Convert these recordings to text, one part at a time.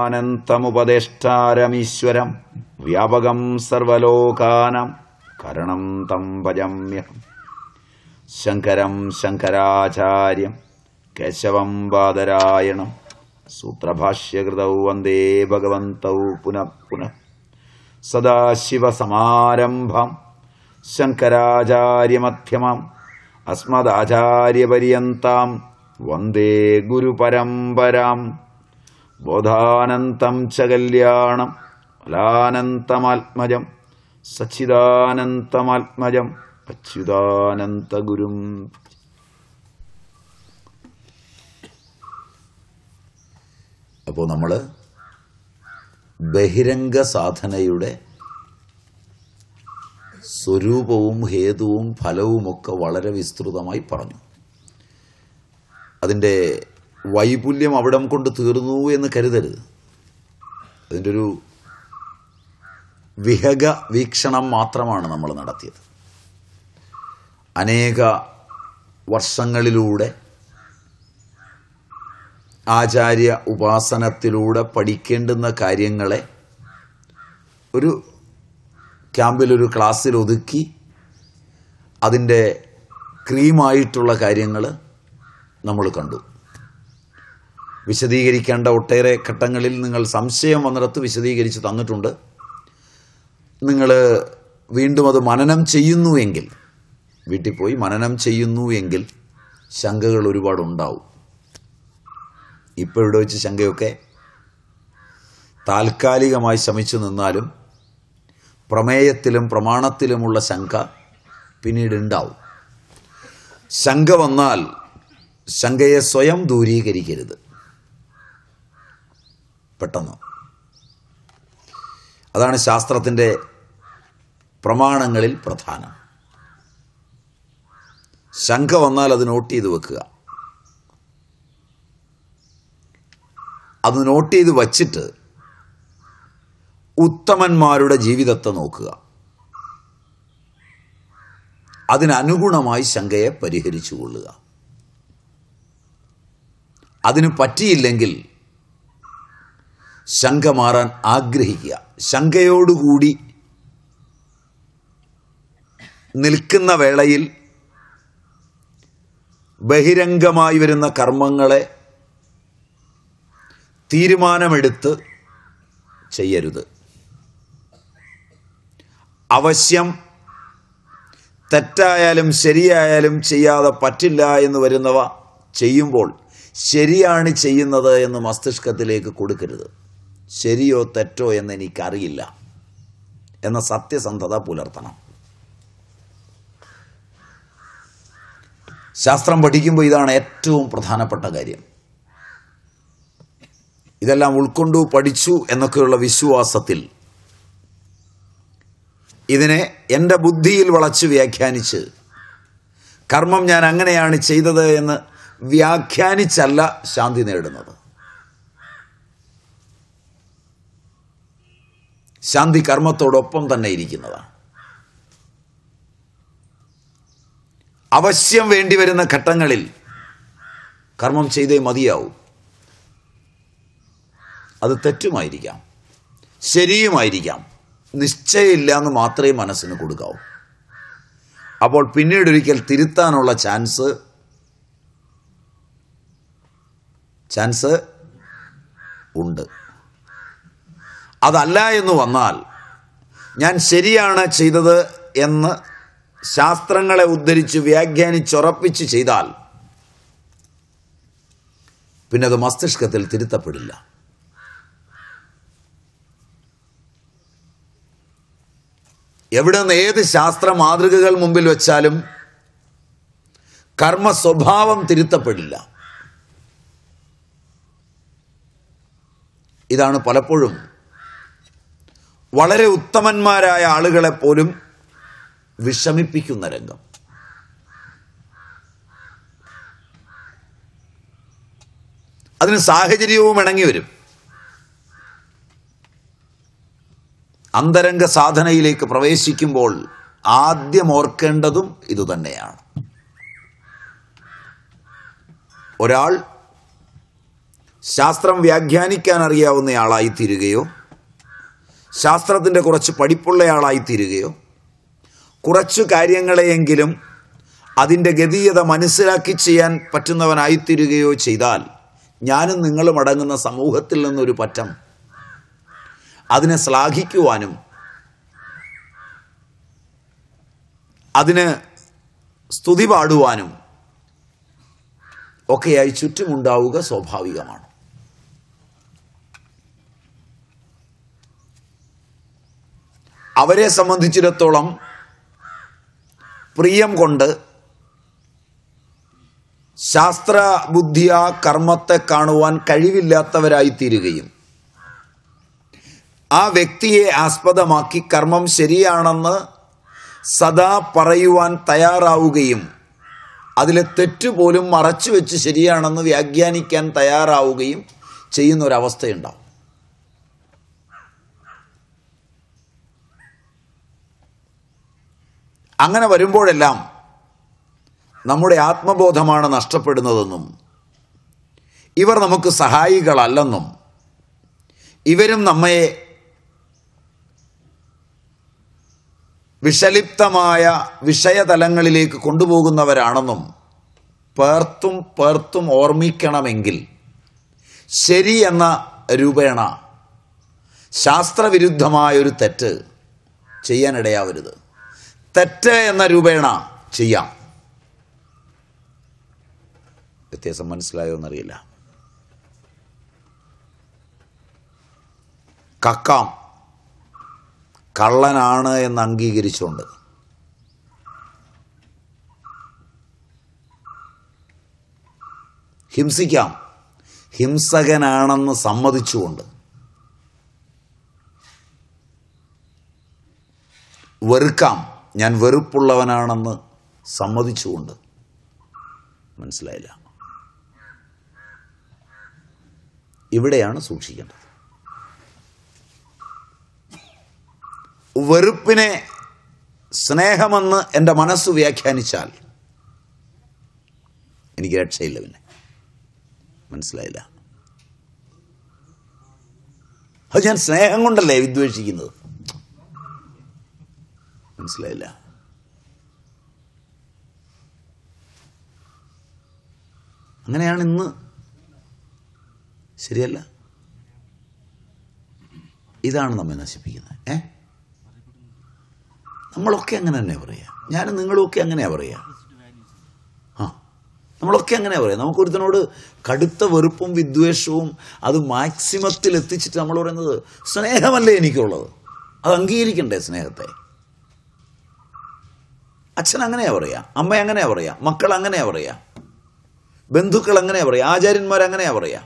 ആനന്തമുപദേഷ്ടാരമീശ്വരം വ്യാപകം സർവലോകാനം കരണം തം ഭജമ്യഹം ശങ്കരം ശങ്കരാചാര്യം കേശവം ബാദരായണം സൂത്രഭാഷ്യകൃതൗ വന്ദേ ഭഗവന്തൗ പുനഃ പുനഃ സദാശിവസമാരംഭം ശങ്കരാചാര്യമധ്യമം അസ്മദാചാര്യപര്യന്താം വന്ദേ ഗുരുപരമ്പരാം ബോധാനന്തം ച കല്യാണം ഫലാനന്തമാത്മജം സച്ചിദാനന്തമാത്മജം അച്യുതാനന്ത ഗുരും അപ്പോൾ നമ്മൾ ബഹിരംഗ സാധനയുടെ സ്വരൂപവും ഹേതുവും ഫലവുമൊക്കെ വളരെ വിസ്തൃതമായി പറഞ്ഞു അതിൻ്റെ വൈപുല്യം അവിടം കൊണ്ട് തീർന്നു എന്ന് കരുതരുത് അതിൻ്റെ ഒരു വിഹക വീക്ഷണം മാത്രമാണ് നമ്മൾ നടത്തിയത് അനേക വർഷങ്ങളിലൂടെ ആചാര്യ ഉപാസനത്തിലൂടെ പഠിക്കേണ്ടുന്ന കാര്യങ്ങളെ ഒരു ക്യാമ്പിലൊരു ക്ലാസ്സിൽ ഒതുക്കി അതിൻ്റെ ക്രീമായിട്ടുള്ള കാര്യങ്ങൾ നമ്മൾ കണ്ടു വിശദീകരിക്കേണ്ട ഒട്ടേറെ ഘട്ടങ്ങളിൽ നിങ്ങൾ സംശയം വന്നിടത്ത് വിശദീകരിച്ച് തന്നിട്ടുണ്ട് നിങ്ങൾ വീണ്ടും അത് മനനം ചെയ്യുന്നുവെങ്കിൽ വീട്ടിൽ പോയി മനനം ചെയ്യുന്നു എങ്കിൽ ശങ്കകൾ ഒരുപാടുണ്ടാവും ഇപ്പോൾ ഇവിടെ വെച്ച് ശങ്കയൊക്കെ താൽക്കാലികമായി ശമിച്ചു നിന്നാലും പ്രമേയത്തിലും പ്രമാണത്തിലുമുള്ള ശങ്ക പിന്നീട് ഉണ്ടാവും ശങ്ക വന്നാൽ ശങ്കയെ സ്വയം ദൂരീകരിക്കരുത് പെട്ടെന്ന് അതാണ് ശാസ്ത്രത്തിൻ്റെ പ്രമാണങ്ങളിൽ പ്രധാനം ശംഖ വന്നാൽ അത് നോട്ട് ചെയ്ത് വെക്കുക അത് നോട്ട് ചെയ്ത് വച്ചിട്ട് ഉത്തമന്മാരുടെ ജീവിതത്തെ നോക്കുക അതിനനുഗുണമായി ശങ്കയെ പരിഹരിച്ചു കൊള്ളുക അതിന് പറ്റിയില്ലെങ്കിൽ ശങ്ക മാറാൻ ആഗ്രഹിക്കുക ശങ്കയോടുകൂടി നിൽക്കുന്ന വേളയിൽ ബഹിരംഗമായി വരുന്ന കർമ്മങ്ങളെ തീരുമാനമെടുത്ത് ചെയ്യരുത് അവശ്യം തെറ്റായാലും ശരിയായാലും ചെയ്യാതെ പറ്റില്ല എന്ന് വരുന്നവ ചെയ്യുമ്പോൾ ശരിയാണ് ചെയ്യുന്നത് എന്ന് മസ്തിഷ്കത്തിലേക്ക് കൊടുക്കരുത് ശരിയോ തെറ്റോ എന്ന് എനിക്കറിയില്ല എന്ന സത്യസന്ധത പുലർത്തണം ശാസ്ത്രം പഠിക്കുമ്പോൾ ഇതാണ് ഏറ്റവും പ്രധാനപ്പെട്ട കാര്യം ഇതെല്ലാം ഉൾക്കൊണ്ടു പഠിച്ചു എന്നൊക്കെയുള്ള വിശ്വാസത്തിൽ ഇതിനെ എൻ്റെ ബുദ്ധിയിൽ വളച്ച് വ്യാഖ്യാനിച്ച് കർമ്മം ഞാൻ അങ്ങനെയാണ് ചെയ്തത് എന്ന് വ്യാഖ്യാനിച്ചല്ല ശാന്തി നേടുന്നത് ശാന്തി കർമ്മത്തോടൊപ്പം തന്നെ ഇരിക്കുന്നതാണ് അവശ്യം വേണ്ടി വരുന്ന ഘട്ടങ്ങളിൽ കർമ്മം ചെയ്തേ മതിയാവും അത് തെറ്റുമായിരിക്കാം ശരിയുമായിരിക്കാം നിശ്ചയമില്ല എന്ന് മാത്രമേ മനസ്സിന് കൊടുക്കാവൂ അപ്പോൾ പിന്നീടൊരിക്കൽ തിരുത്താനുള്ള ചാൻസ് ചാൻസ് ഉണ്ട് അതല്ല എന്ന് വന്നാൽ ഞാൻ ശരിയാണ് ചെയ്തത് എന്ന് ശാസ്ത്രങ്ങളെ ഉദ്ധരിച്ച് വ്യാഖ്യാനിച്ചുറപ്പിച്ച് ചെയ്താൽ പിന്നെ അത് മസ്തിഷ്കത്തിൽ തിരുത്തപ്പെടില്ല എവിടെ നിന്ന് ഏത് ശാസ്ത്ര മാതൃകകൾ മുമ്പിൽ വെച്ചാലും കർമ്മ സ്വഭാവം തിരുത്തപ്പെടില്ല ഇതാണ് പലപ്പോഴും വളരെ ഉത്തമന്മാരായ ആളുകളെ പോലും വിഷമിപ്പിക്കുന്ന രംഗം അതിന് സാഹചര്യവും ഇണങ്ങി വരും അന്തരംഗ സാധനയിലേക്ക് പ്രവേശിക്കുമ്പോൾ ആദ്യം ഓർക്കേണ്ടതും ഇതുതന്നെയാണ് ഒരാൾ ശാസ്ത്രം വ്യാഖ്യാനിക്കാൻ അറിയാവുന്നയാളായി തീരുകയോ ശാസ്ത്രത്തിൻ്റെ കുറച്ച് പഠിപ്പുള്ളയാളായി തീരുകയോ കുറച്ച് കാര്യങ്ങളെയെങ്കിലും അതിൻ്റെ ഗതീയത മനസ്സിലാക്കി ചെയ്യാൻ പറ്റുന്നവനായിത്തീരുകയോ ചെയ്താൽ ഞാനും നിങ്ങളും അടങ്ങുന്ന സമൂഹത്തിൽ നിന്നൊരു പറ്റം അതിനെ ശ്ലാഘിക്കുവാനും അതിന് സ്തുതി പാടുവാനും ഒക്കെയായി ചുറ്റുമുണ്ടാവുക സ്വാഭാവികമാണ് അവരെ സംബന്ധിച്ചിടത്തോളം പ്രിയം കൊണ്ട് ശാസ്ത്ര ബുദ്ധിയ കർമ്മത്തെ കാണുവാൻ കഴിവില്ലാത്തവരായിത്തീരുകയും ആ വ്യക്തിയെ ആസ്പദമാക്കി കർമ്മം ശരിയാണെന്ന് സദാ പറയുവാൻ തയ്യാറാവുകയും അതിലെ തെറ്റുപോലും മറച്ചു വെച്ച് ശരിയാണെന്ന് വ്യാഖ്യാനിക്കാൻ തയ്യാറാവുകയും ചെയ്യുന്നൊരവസ്ഥയുണ്ടാവും അങ്ങനെ വരുമ്പോഴെല്ലാം നമ്മുടെ ആത്മബോധമാണ് നഷ്ടപ്പെടുന്നതെന്നും ഇവർ നമുക്ക് സഹായികളല്ലെന്നും ഇവരും നമ്മയെ വിഷലിപ്തമായ വിഷയതലങ്ങളിലേക്ക് കൊണ്ടുപോകുന്നവരാണെന്നും പേർത്തും പേർത്തും ഓർമ്മിക്കണമെങ്കിൽ ശരി എന്ന രൂപേണ ശാസ്ത്രവിരുദ്ധമായൊരു തെറ്റ് ചെയ്യാനിടയാവരുത് തെറ്റ് എന്ന രൂപേണ ചെയ്യാം വ്യത്യാസം മനസ്സിലായോ എന്നറിയില്ല കക്കാം കള്ളനാണ് എന്ന് അംഗീകരിച്ചുകൊണ്ട് ഹിംസിക്കാം ഹിംസകനാണെന്ന് സമ്മതിച്ചുകൊണ്ട് വെറുക്കാം ഞാൻ വെറുപ്പുള്ളവനാണെന്ന് സമ്മതിച്ചുകൊണ്ട് മനസ്സിലായില്ല ഇവിടെയാണ് സൂക്ഷിക്കേണ്ടത് വെറുപ്പിനെ സ്നേഹമെന്ന് എൻ്റെ മനസ്സ് വ്യാഖ്യാനിച്ചാൽ എനിക്ക് രക്ഷയില്ല പിന്നെ മനസ്സിലായില്ല അത് ഞാൻ സ്നേഹം കൊണ്ടല്ലേ വിദ്വേഷിക്കുന്നത് മനസ്സിലായില്ല അങ്ങനെയാണ് ഇന്ന് ശരിയല്ല ഇതാണ് നമ്മെ നശിപ്പിക്കുന്നത് ഏ നമ്മളൊക്കെ അങ്ങനെ തന്നെ പറയാം ഞാനും നിങ്ങളുമൊക്കെ അങ്ങനെയാണ് പറയുക ആ നമ്മളൊക്കെ അങ്ങനെ പറയാം നമുക്കൊരുത്തനോട് കടുത്ത വെറുപ്പും വിദ്വേഷവും അത് മാക്സിമത്തിൽ എത്തിച്ചിട്ട് നമ്മൾ പറയുന്നത് സ്നേഹമല്ലേ എനിക്കുള്ളത് അത് അംഗീകരിക്കണ്ടേ സ്നേഹത്തെ അച്ഛൻ അങ്ങനെയാ പറയാ അമ്മ അങ്ങനെയാ പറയാ മക്കൾ അങ്ങനെയാ പറയാ ബന്ധുക്കൾ അങ്ങനെയാ പറയാ ആചാര്യന്മാർ അങ്ങനെയാ പറയാ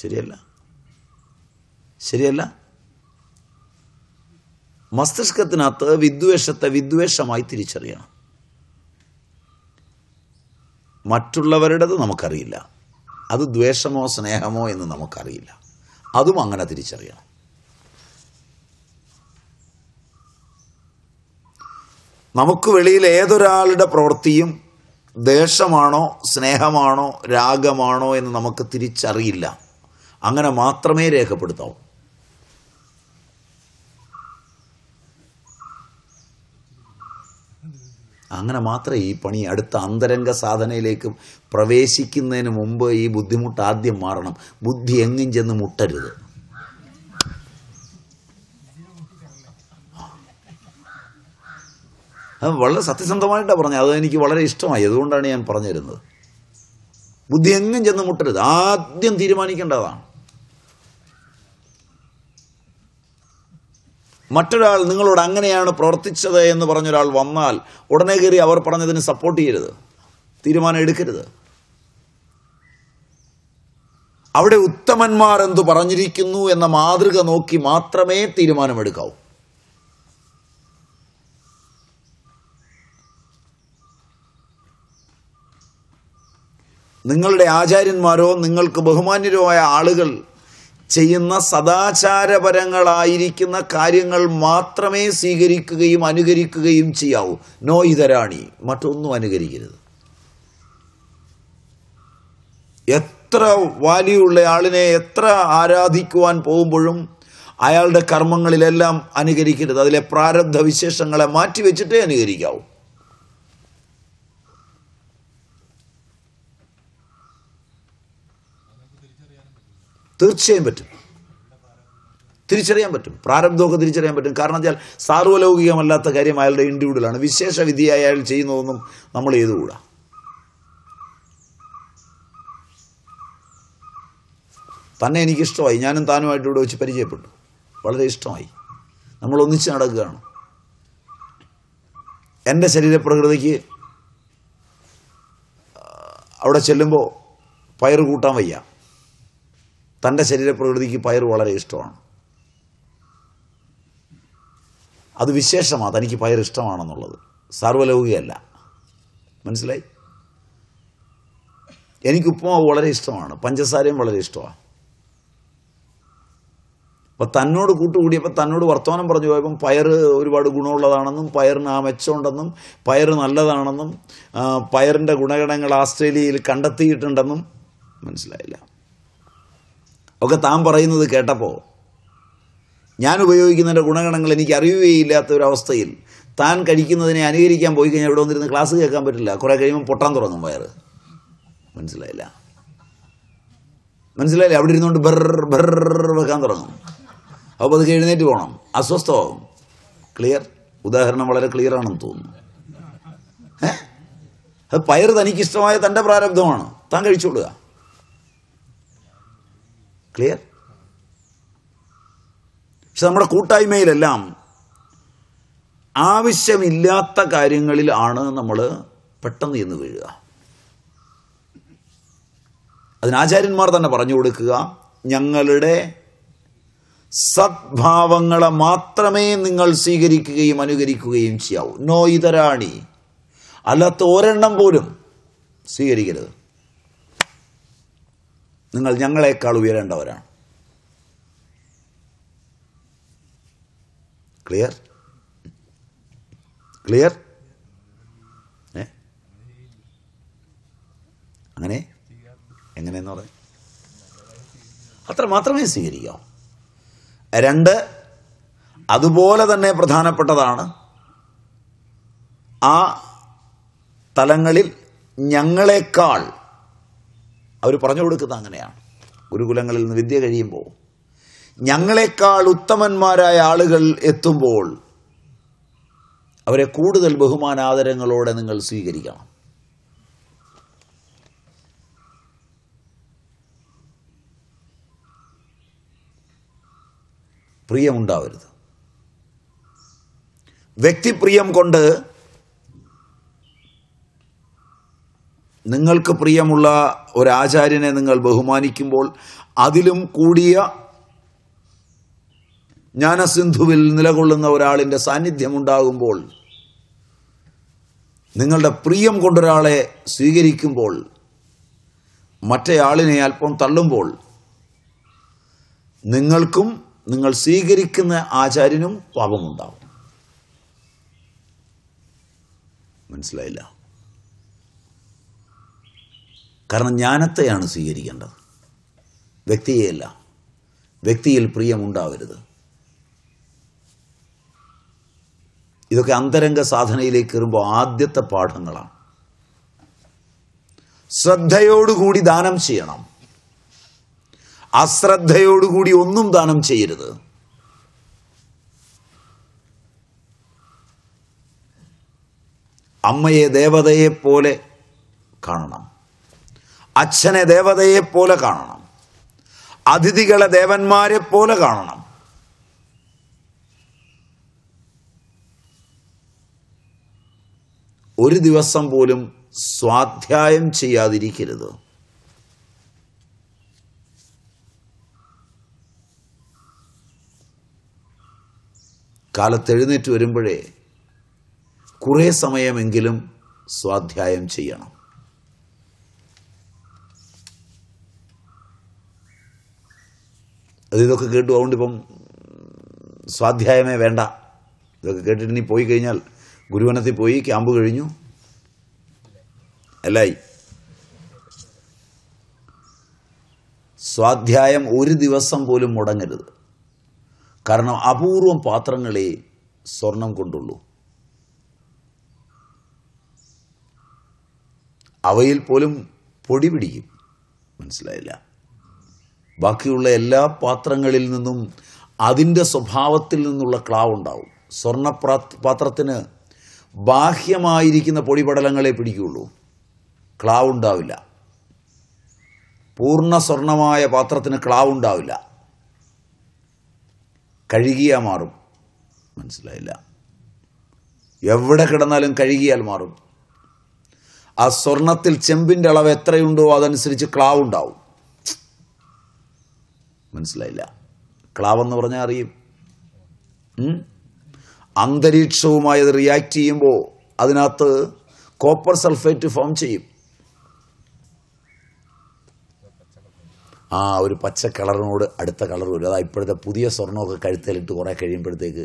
ശരിയല്ല ശരിയല്ല മസ്തിഷ്കത്തിനകത്ത് വിദ്വേഷത്തെ വിദ്വേഷമായി തിരിച്ചറിയണം മറ്റുള്ളവരുടേത് നമുക്കറിയില്ല അത് ദ്വേഷമോ സ്നേഹമോ എന്ന് നമുക്കറിയില്ല അതും അങ്ങനെ തിരിച്ചറിയണം നമുക്ക് വെളിയിൽ ഏതൊരാളുടെ പ്രവൃത്തിയും ദേഷമാണോ സ്നേഹമാണോ രാഗമാണോ എന്ന് നമുക്ക് തിരിച്ചറിയില്ല അങ്ങനെ മാത്രമേ രേഖപ്പെടുത്താവൂ അങ്ങനെ മാത്രമേ ഈ പണി അടുത്ത അന്തരംഗ സാധനയിലേക്ക് പ്രവേശിക്കുന്നതിന് മുമ്പ് ഈ ബുദ്ധിമുട്ട് ആദ്യം മാറണം ബുദ്ധി എങ്ങും ചെന്ന് മുട്ടരുത് അത് വളരെ സത്യസന്ധമായിട്ടാണ് പറഞ്ഞത് അത് എനിക്ക് വളരെ ഇഷ്ടമായി അതുകൊണ്ടാണ് ഞാൻ പറഞ്ഞിരുന്നത് ബുദ്ധി എങ്ങും ചെന്ന് മുട്ടരുത് ആദ്യം തീരുമാനിക്കേണ്ടതാണ് മറ്റൊരാൾ നിങ്ങളോട് അങ്ങനെയാണ് പ്രവർത്തിച്ചത് എന്ന് പറഞ്ഞൊരാൾ വന്നാൽ ഉടനെ കയറി അവർ പറഞ്ഞതിന് സപ്പോർട്ട് ചെയ്യരുത് തീരുമാനം എടുക്കരുത് അവിടെ ഉത്തമന്മാർ എന്തു പറഞ്ഞിരിക്കുന്നു എന്ന മാതൃക നോക്കി മാത്രമേ തീരുമാനമെടുക്കാവൂ നിങ്ങളുടെ ആചാര്യന്മാരോ നിങ്ങൾക്ക് ബഹുമാന്യരോ ആയ ആളുകൾ ചെയ്യുന്ന സദാചാരപരങ്ങളായിരിക്കുന്ന കാര്യങ്ങൾ മാത്രമേ സ്വീകരിക്കുകയും അനുകരിക്കുകയും ചെയ്യാവൂ നോ ഇതരാണി മറ്റൊന്നും അനുകരിക്കരുത് എത്ര വാല്യുള്ള ആളിനെ എത്ര ആരാധിക്കുവാൻ പോകുമ്പോഴും അയാളുടെ കർമ്മങ്ങളിലെല്ലാം അനുകരിക്കരുത് അതിലെ പ്രാരബ്ധ വിശേഷങ്ങളെ മാറ്റിവെച്ചിട്ടേ അനുകരിക്കാവൂ തീർച്ചയായും പറ്റും തിരിച്ചറിയാൻ പറ്റും പ്രാരബ്ധമൊക്കെ തിരിച്ചറിയാൻ പറ്റും കാരണം വെച്ചാൽ സാർവലൗകികമല്ലാത്ത കാര്യം അയാളുടെ ഇൻഡിവിഡ്വലാണ് വിശേഷ വിധിയായി അയാൾ ചെയ്യുന്നതൊന്നും നമ്മൾ ചെയ്തുകൂടാ തന്നെ എനിക്കിഷ്ടമായി ഞാനും താനുമായിട്ട് ഇവിടെ വെച്ച് പരിചയപ്പെട്ടു വളരെ ഇഷ്ടമായി നമ്മൾ ഒന്നിച്ച് നടക്കുകയാണ് എൻ്റെ ശരീരപ്രകൃതിക്ക് അവിടെ ചെല്ലുമ്പോൾ പയറ് കൂട്ടാൻ വയ്യ തൻ്റെ ശരീരപ്രകൃതിക്ക് പയർ വളരെ ഇഷ്ടമാണ് അത് വിശേഷമാണ് തനിക്ക് പയർ ഇഷ്ടമാണെന്നുള്ളത് സാർവലൗകികമല്ല മനസ്സിലായി എനിക്ക് ഉപ്പുമാവ് വളരെ ഇഷ്ടമാണ് പഞ്ചസാരയും വളരെ ഇഷ്ടമാണ് അപ്പം തന്നോട് കൂട്ടുകൂടിയപ്പോൾ തന്നോട് വർത്തമാനം പറഞ്ഞു പോയപ്പം പയർ ഒരുപാട് ഗുണമുള്ളതാണെന്നും പയറിന് ആ മെച്ചമുണ്ടെന്നും പയർ നല്ലതാണെന്നും പയറിൻ്റെ ഗുണഗണങ്ങൾ ആസ്ട്രേലിയയിൽ കണ്ടെത്തിയിട്ടുണ്ടെന്നും മനസ്സിലായില്ല ഒക്കെ താൻ പറയുന്നത് കേട്ടപ്പോൾ ഞാൻ ഉപയോഗിക്കുന്നതിൻ്റെ ഗുണഗണങ്ങൾ എനിക്ക് അറിയുകയില്ലാത്ത അവസ്ഥയിൽ താൻ കഴിക്കുന്നതിനെ അനുകരിക്കാൻ പോയി കഴിഞ്ഞാൽ ഇവിടെ വന്നിരുന്ന് ക്ലാസ് കേൾക്കാൻ പറ്റില്ല കുറേ കഴിയുമ്പോൾ പൊട്ടാൻ തുടങ്ങും വയറ് മനസ്സിലായില്ല മനസ്സിലായില്ല അവിടെ ഇരുന്നുകൊണ്ട് ബെർ ബെർ വെക്കാൻ തുടങ്ങും അപ്പോൾ അത് എഴുന്നേറ്റ് പോകണം അസ്വസ്ഥമാകും ക്ലിയർ ഉദാഹരണം വളരെ ക്ലിയർ ആണെന്ന് തോന്നുന്നു ഏഹ് അത് പയർ തനിക്കിഷ്ടമായ തൻ്റെ പ്രാരബ്ധമാണ് താൻ കൊടുക്കുക ക്ലിയർ പക്ഷെ നമ്മുടെ കൂട്ടായ്മയിലെല്ലാം ആവശ്യമില്ലാത്ത കാര്യങ്ങളിലാണ് നമ്മൾ പെട്ടെന്ന് ചെന്ന് വീഴുക അതിനാചാര്യന്മാർ തന്നെ പറഞ്ഞു കൊടുക്കുക ഞങ്ങളുടെ സദ്ഭാവങ്ങളെ മാത്രമേ നിങ്ങൾ സ്വീകരിക്കുകയും അനുകരിക്കുകയും ചെയ്യാവൂ നോ ഇതരാണി അല്ലാത്ത ഒരെണ്ണം പോലും സ്വീകരിക്കരുത് നിങ്ങൾ ഞങ്ങളെക്കാൾ ഉയരേണ്ടവരാണ് ക്ലിയർ ക്ലിയർ ഏ അങ്ങനെ എങ്ങനെയെന്ന് പറയും അത്ര മാത്രമേ സ്വീകരിക്കാവൂ രണ്ട് അതുപോലെ തന്നെ പ്രധാനപ്പെട്ടതാണ് ആ തലങ്ങളിൽ ഞങ്ങളെക്കാൾ അവർ പറഞ്ഞു കൊടുക്കുന്നത് അങ്ങനെയാണ് ഗുരുകുലങ്ങളിൽ നിന്ന് വിദ്യ കഴിയുമ്പോൾ ഞങ്ങളെക്കാൾ ഉത്തമന്മാരായ ആളുകൾ എത്തുമ്പോൾ അവരെ കൂടുതൽ ബഹുമാനാദരങ്ങളോടെ നിങ്ങൾ സ്വീകരിക്കണം പ്രിയമുണ്ടാവരുത് വ്യക്തിപ്രിയം കൊണ്ട് നിങ്ങൾക്ക് പ്രിയമുള്ള ഒരാചാര്യനെ നിങ്ങൾ ബഹുമാനിക്കുമ്പോൾ അതിലും കൂടിയ ജ്ഞാനസിന്ധുവിൽ നിലകൊള്ളുന്ന ഒരാളിൻ്റെ സാന്നിധ്യമുണ്ടാകുമ്പോൾ നിങ്ങളുടെ പ്രിയം കൊണ്ടൊരാളെ സ്വീകരിക്കുമ്പോൾ മറ്റേയാളിനെ അല്പം തള്ളുമ്പോൾ നിങ്ങൾക്കും നിങ്ങൾ സ്വീകരിക്കുന്ന ആചാര്യനും പാപമുണ്ടാവും മനസ്സിലായില്ല കാരണം ജ്ഞാനത്തെയാണ് സ്വീകരിക്കേണ്ടത് വ്യക്തിയെയല്ല വ്യക്തിയിൽ പ്രിയമുണ്ടാവരുത് ഇതൊക്കെ അന്തരംഗ സാധനയിലേക്ക് കയറുമ്പോൾ ആദ്യത്തെ പാഠങ്ങളാണ് ശ്രദ്ധയോടുകൂടി ദാനം ചെയ്യണം അശ്രദ്ധയോടുകൂടി ഒന്നും ദാനം ചെയ്യരുത് അമ്മയെ ദേവതയെപ്പോലെ കാണണം അച്ഛനെ ദേവതയെ പോലെ കാണണം അതിഥികളെ ദേവന്മാരെ പോലെ കാണണം ഒരു ദിവസം പോലും സ്വാധ്യായം ചെയ്യാതിരിക്കരുത് കാലത്തെഴുന്നേറ്റ് വരുമ്പോഴേ കുറേ സമയമെങ്കിലും സ്വാധ്യായം ചെയ്യണം അത് ഇതൊക്കെ കേട്ടു അതുകൊണ്ടിപ്പം സ്വാധ്യായമേ വേണ്ട ഇതൊക്കെ കേട്ടിട്ട് നീ പോയി കഴിഞ്ഞാൽ ഗുരുവനത്തിൽ പോയി ക്യാമ്പ് കഴിഞ്ഞു അല്ലായി സ്വാധ്യായം ഒരു ദിവസം പോലും മുടങ്ങരുത് കാരണം അപൂർവം പാത്രങ്ങളെ സ്വർണം കൊണ്ടുള്ളൂ അവയിൽ പോലും പൊടി പിടിക്കും മനസ്സിലായില്ല ബാക്കിയുള്ള എല്ലാ പാത്രങ്ങളിൽ നിന്നും അതിൻ്റെ സ്വഭാവത്തിൽ നിന്നുള്ള ക്ലാവ് ഉണ്ടാവും സ്വർണ്ണ പാത്രത്തിന് ബാഹ്യമായിരിക്കുന്ന പൊടിപടലങ്ങളെ പിടിക്കുകയുള്ളൂ ക്ലാവ് ഉണ്ടാവില്ല പൂർണ്ണ സ്വർണമായ പാത്രത്തിന് ക്ലാവ് ഉണ്ടാവില്ല കഴുകിയാൽ മാറും മനസ്സിലായില്ല എവിടെ കിടന്നാലും കഴുകിയാൽ മാറും ആ സ്വർണത്തിൽ ചെമ്പിൻ്റെ അളവ് എത്രയുണ്ടോ അതനുസരിച്ച് ക്ലാവ് ഉണ്ടാവും മനസ്സിലായില്ല ക്ലാവെന്ന് പറഞ്ഞാൽ അറിയും അന്തരീക്ഷവുമായി അത് റിയാക്ട് ചെയ്യുമ്പോൾ അതിനകത്ത് കോപ്പർ സൾഫേറ്റ് ഫോം ചെയ്യും ആ ഒരു പച്ച കളറിനോട് അടുത്ത കളർ വരും അതാ ഇപ്പോഴത്തെ പുതിയ സ്വർണ്ണമൊക്കെ കഴുത്തേലിട്ട് കുറേ കഴിയുമ്പോഴത്തേക്ക്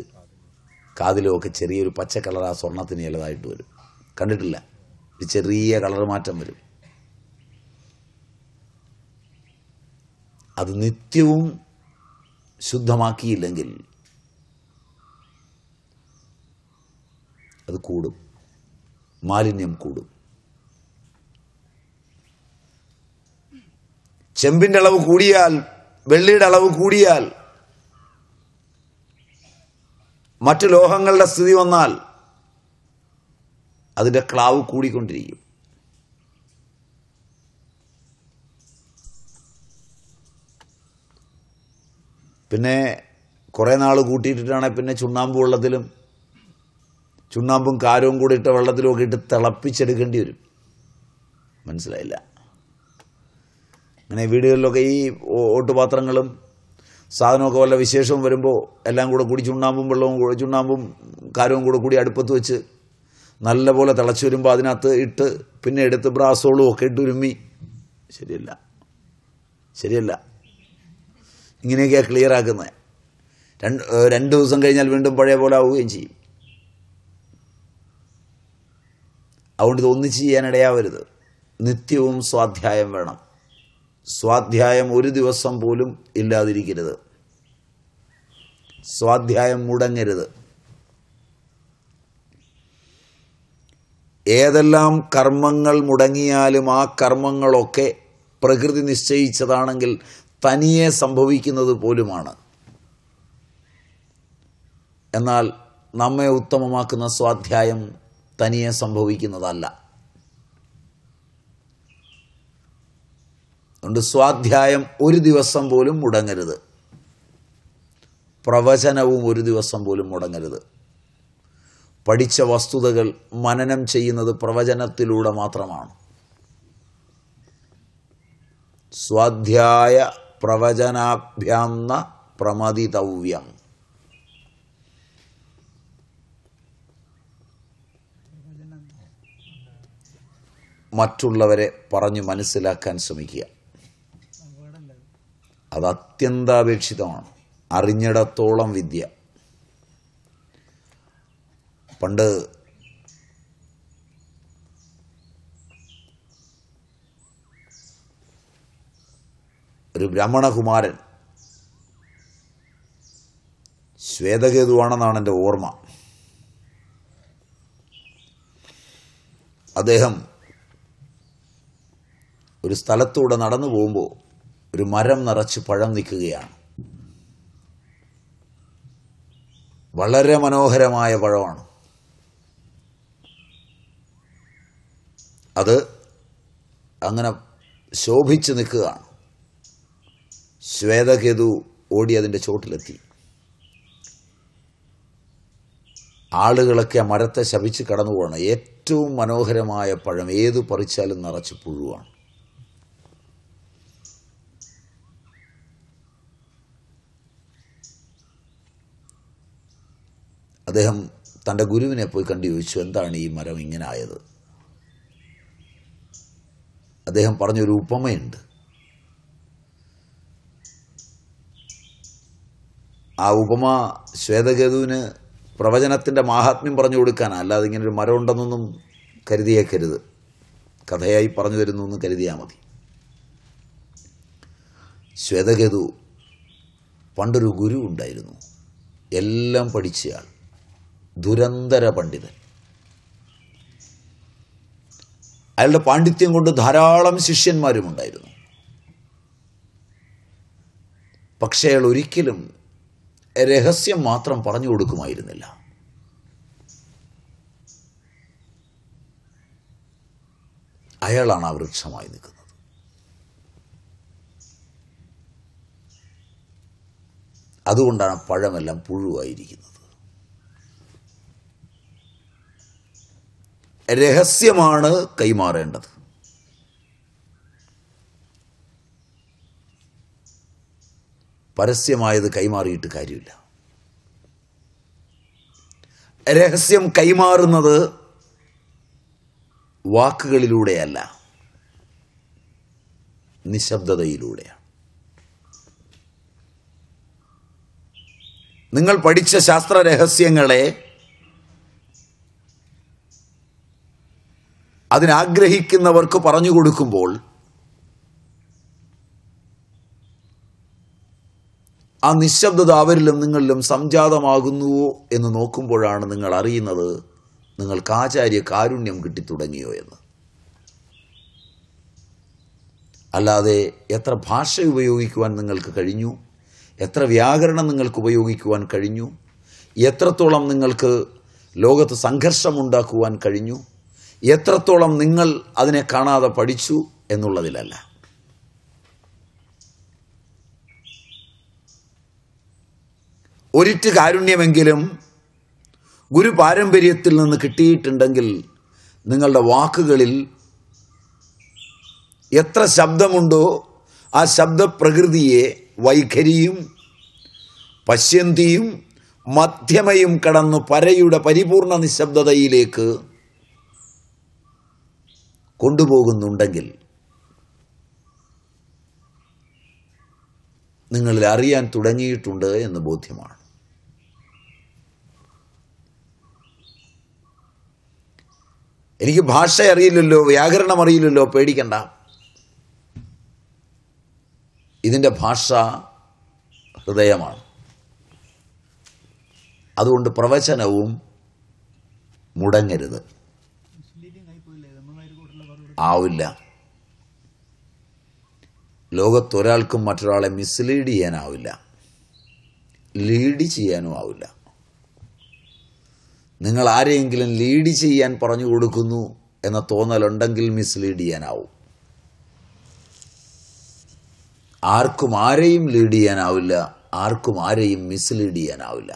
കാതിലുമൊക്കെ ചെറിയൊരു പച്ച കളർ ആ സ്വർണ്ണത്തിന് ചിലതായിട്ട് വരും കണ്ടിട്ടില്ല ചെറിയ കളർ മാറ്റം വരും അത് നിത്യവും ശുദ്ധമാക്കിയില്ലെങ്കിൽ അത് കൂടും മാലിന്യം കൂടും ചെമ്പിൻ്റെ അളവ് കൂടിയാൽ വെള്ളിയുടെ അളവ് കൂടിയാൽ മറ്റു ലോഹങ്ങളുടെ സ്ഥിതി വന്നാൽ അതിൻ്റെ ക്ലാവ് കൂടിക്കൊണ്ടിരിക്കും പിന്നെ കുറേ നാൾ കൂട്ടിയിട്ടിട്ടാണെങ്കിൽ പിന്നെ ചുണ്ണാമ്പ് വെള്ളത്തിലും ചുണ്ണാമ്പും കാരവും കൂടി ഇട്ട വെള്ളത്തിലും ഒക്കെ ഇട്ട് തിളപ്പിച്ചെടുക്കേണ്ടി വരും മനസ്സിലായില്ല അങ്ങനെ വീടുകളിലൊക്കെ ഈ ഓട്ടുപാത്രങ്ങളും സാധനമൊക്കെ വല്ല വിശേഷവും വരുമ്പോൾ എല്ലാം കൂടെ കൂടി ചുണ്ണാമ്പും വെള്ളവും കൂടി ചുണ്ണാമ്പും കാരവും കൂടെ കൂടി അടുപ്പത്ത് വെച്ച് നല്ലപോലെ തിളച്ച് വരുമ്പോൾ അതിനകത്ത് ഇട്ട് പിന്നെ എടുത്ത് ബ്രാസോളും ഒക്കെ ഇട്ട് ഉരുമ്മി ശരിയല്ല ശരിയല്ല ഇങ്ങനെയൊക്കെയാണ് ക്ലിയർ ആക്കുന്നത് രണ്ട് രണ്ട് ദിവസം കഴിഞ്ഞാൽ വീണ്ടും പഴയ പോലെ ആവുകയും ചെയ്യും അതുകൊണ്ട് ഇത് ഒന്നിച്ച് ചെയ്യാനിടയാവരുത് നിത്യവും സ്വാധ്യായം വേണം സ്വാധ്യായം ഒരു ദിവസം പോലും ഇല്ലാതിരിക്കരുത് സ്വാധ്യായം മുടങ്ങരുത് ഏതെല്ലാം കർമ്മങ്ങൾ മുടങ്ങിയാലും ആ കർമ്മങ്ങളൊക്കെ പ്രകൃതി നിശ്ചയിച്ചതാണെങ്കിൽ തനിയെ സംഭവിക്കുന്നത് പോലുമാണ് എന്നാൽ നമ്മെ ഉത്തമമാക്കുന്ന സ്വാധ്യായം തനിയെ സംഭവിക്കുന്നതല്ല അതുകൊണ്ട് സ്വാധ്യായം ഒരു ദിവസം പോലും മുടങ്ങരുത് പ്രവചനവും ഒരു ദിവസം പോലും മുടങ്ങരുത് പഠിച്ച വസ്തുതകൾ മനനം ചെയ്യുന്നത് പ്രവചനത്തിലൂടെ മാത്രമാണ് സ്വാധ്യായ പ്രവചനാഭ്യാംന പ്രമതിതവ്യം മറ്റുള്ളവരെ പറഞ്ഞു മനസ്സിലാക്കാൻ ശ്രമിക്കുക അത് അത്യന്താപേക്ഷിതമാണ് അറിഞ്ഞിടത്തോളം വിദ്യ പണ്ട് ഒരു ബ്രാഹ്മണകുമാരൻ ശ്വേതകേതുവാണെന്നാണ് എൻ്റെ ഓർമ്മ അദ്ദേഹം ഒരു സ്ഥലത്തൂടെ നടന്നു പോകുമ്പോൾ ഒരു മരം നിറച്ച് പഴം നിൽക്കുകയാണ് വളരെ മനോഹരമായ പഴമാണ് അത് അങ്ങനെ ശോഭിച്ച് നിൽക്കുകയാണ് ശ്വേതകേതു ഓടി അതിൻ്റെ ചോട്ടിലെത്തി ആളുകളൊക്കെ ആ മരത്തെ ശപിച്ച് കടന്നു പോകണം ഏറ്റവും മനോഹരമായ പഴം ഏത് പറിച്ചാലും നിറച്ച് പുഴുവാണ് അദ്ദേഹം തൻ്റെ ഗുരുവിനെ പോയി കണ്ടു ചോദിച്ചു എന്താണ് ഈ മരം ഇങ്ങനെ ആയത് അദ്ദേഹം പറഞ്ഞൊരു ഉപമയുണ്ട് ആ ഉപമ ശ്വേതകേതുവിന് പ്രവചനത്തിൻ്റെ മാഹാത്മ്യം പറഞ്ഞു കൊടുക്കാനാണ് അല്ലാതെ ഇങ്ങനെ ഒരു മരം ഉണ്ടെന്നൊന്നും കരുതിയേക്കരുത് കഥയായി പറഞ്ഞു തരുന്നു എന്ന് കരുതിയാൽ മതി ശ്വേതകേതു പണ്ടൊരു ഗുരു ഉണ്ടായിരുന്നു എല്ലാം പഠിച്ചയാൾ ദുരന്തര പണ്ഡിതൻ അയാളുടെ പാണ്ഡിത്യം കൊണ്ട് ധാരാളം ഉണ്ടായിരുന്നു പക്ഷേ അയാൾ ഒരിക്കലും രഹസ്യം മാത്രം പറഞ്ഞു കൊടുക്കുമായിരുന്നില്ല അയാളാണ് ആ വൃക്ഷമായി നിൽക്കുന്നത് അതുകൊണ്ടാണ് പഴമെല്ലാം പുഴുവായിരിക്കുന്നത് രഹസ്യമാണ് കൈമാറേണ്ടത് പരസ്യമായത് കൈമാറിയിട്ട് കാര്യമില്ല രഹസ്യം കൈമാറുന്നത് വാക്കുകളിലൂടെയല്ല നിശബ്ദതയിലൂടെയാണ് നിങ്ങൾ പഠിച്ച ശാസ്ത്ര രഹസ്യങ്ങളെ അതിനാഗ്രഹിക്കുന്നവർക്ക് പറഞ്ഞു കൊടുക്കുമ്പോൾ ആ നിശബ്ദത അവരിലും നിങ്ങളിലും സംജാതമാകുന്നുവോ എന്ന് നോക്കുമ്പോഴാണ് നിങ്ങൾ അറിയുന്നത് നിങ്ങൾക്ക് ആചാര്യ കാരുണ്യം കിട്ടിത്തുടങ്ങിയോ എന്ന് അല്ലാതെ എത്ര ഭാഷ ഉപയോഗിക്കുവാൻ നിങ്ങൾക്ക് കഴിഞ്ഞു എത്ര വ്യാകരണം നിങ്ങൾക്ക് ഉപയോഗിക്കുവാൻ കഴിഞ്ഞു എത്രത്തോളം നിങ്ങൾക്ക് ലോകത്ത് സംഘർഷമുണ്ടാക്കുവാൻ കഴിഞ്ഞു എത്രത്തോളം നിങ്ങൾ അതിനെ കാണാതെ പഠിച്ചു എന്നുള്ളതിലല്ല ഒരിറ്റ് കാരുണ്യമെങ്കിലും ഗുരു പാരമ്പര്യത്തിൽ നിന്ന് കിട്ടിയിട്ടുണ്ടെങ്കിൽ നിങ്ങളുടെ വാക്കുകളിൽ എത്ര ശബ്ദമുണ്ടോ ആ ശബ്ദപ്രകൃതിയെ വൈഖരിയും പശ്യന്തിയും മധ്യമയും കടന്നു പരയുടെ പരിപൂർണ നിശബ്ദതയിലേക്ക് കൊണ്ടുപോകുന്നുണ്ടെങ്കിൽ നിങ്ങളിൽ അറിയാൻ തുടങ്ങിയിട്ടുണ്ട് എന്ന് ബോധ്യമാണ് എനിക്ക് ഭാഷ അറിയില്ലല്ലോ വ്യാകരണം അറിയില്ലല്ലോ പേടിക്കണ്ട ഇതിൻ്റെ ഭാഷ ഹൃദയമാണ് അതുകൊണ്ട് പ്രവചനവും മുടങ്ങരുത് ആവില്ല ലോകത്തൊരാൾക്കും മറ്റൊരാളെ മിസ്ലീഡ് ചെയ്യാനാവില്ല ലീഡ് ചെയ്യാനും ആവില്ല നിങ്ങൾ ആരെയെങ്കിലും ലീഡ് ചെയ്യാൻ പറഞ്ഞു കൊടുക്കുന്നു എന്ന തോന്നലുണ്ടെങ്കിൽ മിസ്ലീഡ് ചെയ്യാനാവും ആർക്കും ആരെയും ലീഡ് ചെയ്യാനാവില്ല ആർക്കും ആരെയും മിസ്ലീഡ് ചെയ്യാനാവില്ല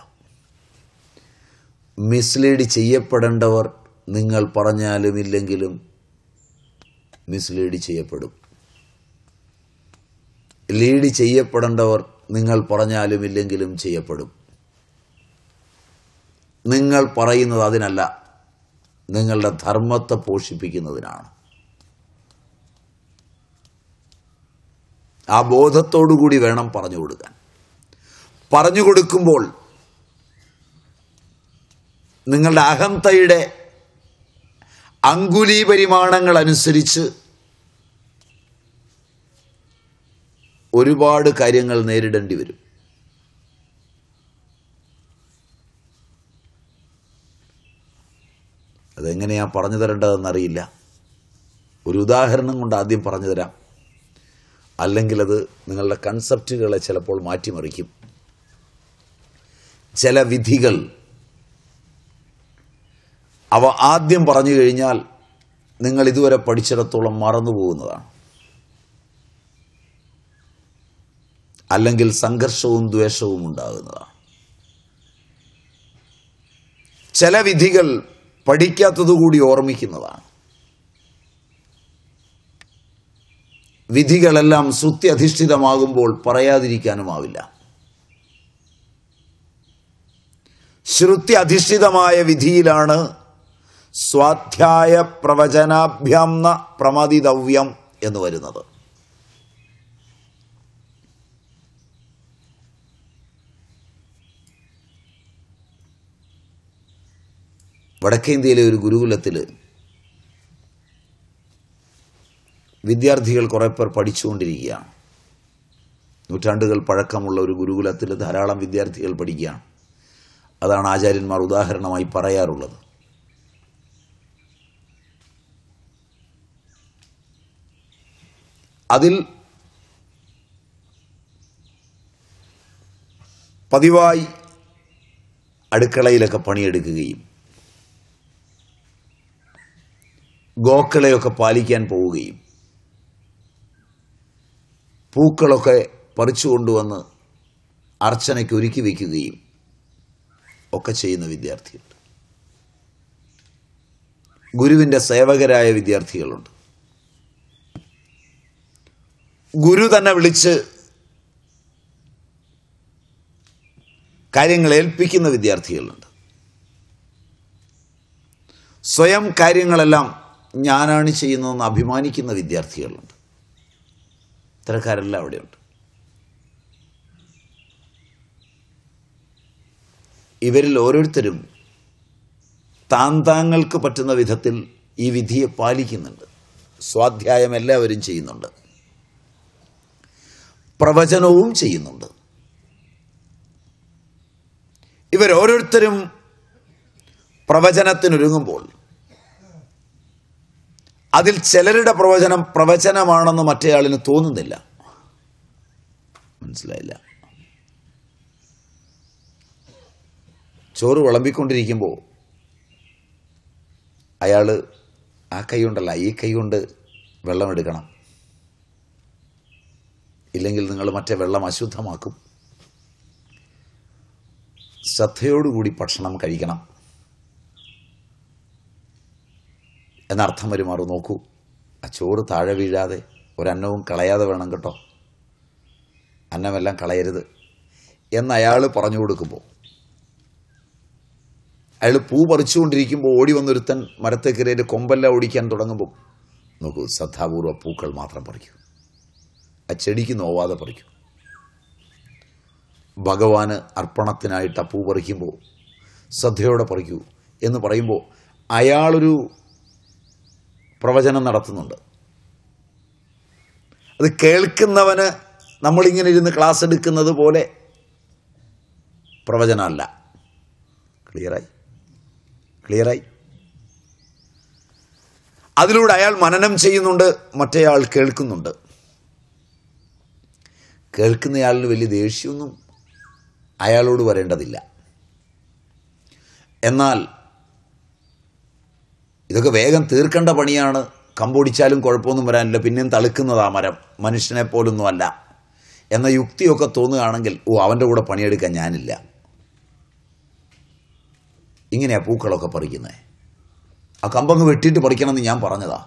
മിസ്ലീഡ് ചെയ്യപ്പെടേണ്ടവർ നിങ്ങൾ പറഞ്ഞാലും ഇല്ലെങ്കിലും മിസ്ലീഡ് ചെയ്യപ്പെടും ലീഡ് ചെയ്യപ്പെടേണ്ടവർ നിങ്ങൾ പറഞ്ഞാലും ഇല്ലെങ്കിലും ചെയ്യപ്പെടും നിങ്ങൾ പറയുന്നത് അതിനല്ല നിങ്ങളുടെ ധർമ്മത്തെ പോഷിപ്പിക്കുന്നതിനാണ് ആ ബോധത്തോടുകൂടി വേണം പറഞ്ഞു കൊടുക്കാൻ പറഞ്ഞു കൊടുക്കുമ്പോൾ നിങ്ങളുടെ അഹന്തയുടെ അങ്കുലീ പരിമാണങ്ങൾ അനുസരിച്ച് ഒരുപാട് കാര്യങ്ങൾ നേരിടേണ്ടി വരും അതെങ്ങനെയാണ് പറഞ്ഞു തരേണ്ടതെന്നറിയില്ല ഒരു ഉദാഹരണം കൊണ്ട് ആദ്യം പറഞ്ഞു തരാം അല്ലെങ്കിൽ അത് നിങ്ങളുടെ കൺസെപ്റ്റുകളെ ചിലപ്പോൾ മാറ്റിമറിക്കും ചില വിധികൾ അവ ആദ്യം പറഞ്ഞു കഴിഞ്ഞാൽ നിങ്ങൾ ഇതുവരെ പഠിച്ചിടത്തോളം മറന്നുപോകുന്നതാണ് അല്ലെങ്കിൽ സംഘർഷവും ദ്വേഷവും ഉണ്ടാകുന്നതാണ് ചില വിധികൾ പഠിക്കാത്തതുകൂടി ഓർമ്മിക്കുന്നതാണ് വിധികളെല്ലാം ശ്രുത്യധിഷ്ഠിതമാകുമ്പോൾ പറയാതിരിക്കാനുമാവില്ല ശ്രുതി അധിഷ്ഠിതമായ വിധിയിലാണ് സ്വാധ്യായ പ്രവചനാഭ്യാംന പ്രമതിദവ്യം എന്ന് വരുന്നത് വടക്കേ ഇന്ത്യയിലെ ഒരു ഗുരുകുലത്തിൽ വിദ്യാർത്ഥികൾ കുറേ പേർ പഠിച്ചുകൊണ്ടിരിക്കുകയാണ് നൂറ്റാണ്ടുകൾ പഴക്കമുള്ള ഒരു ഗുരുകുലത്തിൽ ധാരാളം വിദ്യാർത്ഥികൾ പഠിക്കുകയാണ് അതാണ് ആചാര്യന്മാർ ഉദാഹരണമായി പറയാറുള്ളത് അതിൽ പതിവായി അടുക്കളയിലൊക്കെ പണിയെടുക്കുകയും ഗോക്കളെയൊക്കെ പാലിക്കാൻ പോവുകയും പൂക്കളൊക്കെ പറിച്ചുകൊണ്ടുവന്ന് അർച്ചനയ്ക്ക് ഒരുക്കി വയ്ക്കുകയും ഒക്കെ ചെയ്യുന്ന വിദ്യാർത്ഥിയുണ്ട് ഗുരുവിൻ്റെ സേവകരായ വിദ്യാർത്ഥികളുണ്ട് ഗുരു തന്നെ വിളിച്ച് കാര്യങ്ങൾ ഏൽപ്പിക്കുന്ന വിദ്യാർത്ഥികളുണ്ട് സ്വയം കാര്യങ്ങളെല്ലാം ഞാനാണ് ചെയ്യുന്നതെന്ന് അഭിമാനിക്കുന്ന വിദ്യാർത്ഥികളുണ്ട് ഇത്തരക്കാരെല്ലാം അവിടെയുണ്ട് ഇവരിൽ ഓരോരുത്തരും താൻ താങ്ങൾക്ക് പറ്റുന്ന വിധത്തിൽ ഈ വിധിയെ പാലിക്കുന്നുണ്ട് സ്വാധ്യായം എല്ലാവരും ചെയ്യുന്നുണ്ട് പ്രവചനവും ചെയ്യുന്നുണ്ട് ഇവരോരോരുത്തരും പ്രവചനത്തിനൊരുങ്ങുമ്പോൾ അതിൽ ചിലരുടെ പ്രവചനം പ്രവചനമാണെന്ന് മറ്റേയാളിന് തോന്നുന്നില്ല മനസ്സിലായില്ല ചോറ് വിളമ്പിക്കൊണ്ടിരിക്കുമ്പോൾ അയാൾ ആ കൈ കൊണ്ടല്ല ഈ കൈ കൊണ്ട് വെള്ളം എടുക്കണം ഇല്ലെങ്കിൽ നിങ്ങൾ മറ്റേ വെള്ളം അശുദ്ധമാക്കും ശ്രദ്ധയോടുകൂടി ഭക്ഷണം കഴിക്കണം എന്നർത്ഥം വരുമാറു നോക്കൂ ആ ചോറ് താഴെ വീഴാതെ ഒരന്നവും കളയാതെ വേണം കേട്ടോ അന്നമെല്ലാം കളയരുത് എന്ന് അയാൾ പറഞ്ഞു കൊടുക്കുമ്പോൾ അയാൾ പൂ പറിച്ചുകൊണ്ടിരിക്കുമ്പോൾ ഓടി വന്നൊരുത്തൻ മരത്തേക്കിരയിൽ കൊമ്പെല്ലാം ഓടിക്കാൻ തുടങ്ങുമ്പോൾ നോക്കൂ ശ്രദ്ധാപൂർവ്വ പൂക്കൾ മാത്രം പറിക്കൂ ആ ചെടിക്ക് നോവാതെ പറിക്കൂ ഭഗവാന് അർപ്പണത്തിനായിട്ട് ആ പൂ പറിക്കുമ്പോൾ ശ്രദ്ധയോടെ പറിക്കൂ എന്ന് പറയുമ്പോൾ അയാളൊരു പ്രവചനം നടത്തുന്നുണ്ട് അത് കേൾക്കുന്നവന് നമ്മളിങ്ങനെ ഇരുന്ന് ക്ലാസ് എടുക്കുന്നത് പോലെ പ്രവചനമല്ല ക്ലിയറായി ക്ലിയറായി അതിലൂടെ അയാൾ മനനം ചെയ്യുന്നുണ്ട് മറ്റേയാൾ കേൾക്കുന്നുണ്ട് കേൾക്കുന്നയാളിന് വലിയ ദേഷ്യമൊന്നും അയാളോട് വരേണ്ടതില്ല എന്നാൽ ഇതൊക്കെ വേഗം തീർക്കേണ്ട പണിയാണ് കമ്പോടിച്ചാലും കുഴപ്പമൊന്നും വരാനില്ല പിന്നെയും തളുക്കുന്നതാ മരം മനുഷ്യനെ പോലൊന്നുമല്ല എന്ന യുക്തിയൊക്കെ തോന്നുകയാണെങ്കിൽ ഓ അവൻ്റെ കൂടെ പണിയെടുക്കാൻ ഞാനില്ല ഇങ്ങനെയാ പൂക്കളൊക്കെ പറിക്കുന്നത് ആ കമ്പങ്ങ് വെട്ടിയിട്ട് പറിക്കണമെന്ന് ഞാൻ പറഞ്ഞതാ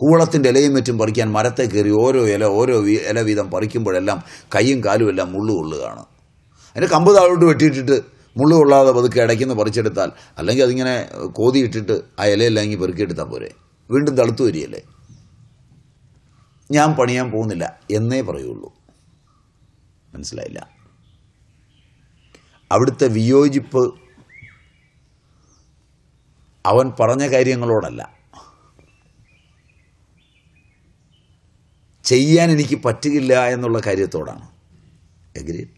കൂവളത്തിൻ്റെ ഇലയും മറ്റും പറിക്കാൻ മരത്തെ കയറി ഓരോ ഇല ഓരോ ഇല വീതം പറിക്കുമ്പോഴെല്ലാം കൈയും കാലും എല്ലാം മുള്ളു കൊള്ളുകയാണ് അതിൻ്റെ കമ്പ് താഴോട്ട് വെട്ടിയിട്ടിട്ട് മുള്ളു കൊള്ളാതെ പതുക്കെ ഇടയ്ക്കുന്ന് പറിച്ചെടുത്താൽ അല്ലെങ്കിൽ അതിങ്ങനെ കോതിയിട്ടിട്ട് ആ ഇലയെല്ലാം ഇങ്ങനെ പെറുക്കിയെടുത്താൽ പോരെ വീണ്ടും തളുത്തു വരികയല്ലേ ഞാൻ പണിയാൻ പോകുന്നില്ല എന്നേ പറയുള്ളൂ മനസ്സിലായില്ല അവിടുത്തെ വിയോജിപ്പ് അവൻ പറഞ്ഞ കാര്യങ്ങളോടല്ല ചെയ്യാൻ എനിക്ക് പറ്റുകില്ല എന്നുള്ള കാര്യത്തോടാണ് എഗ്രീഡ്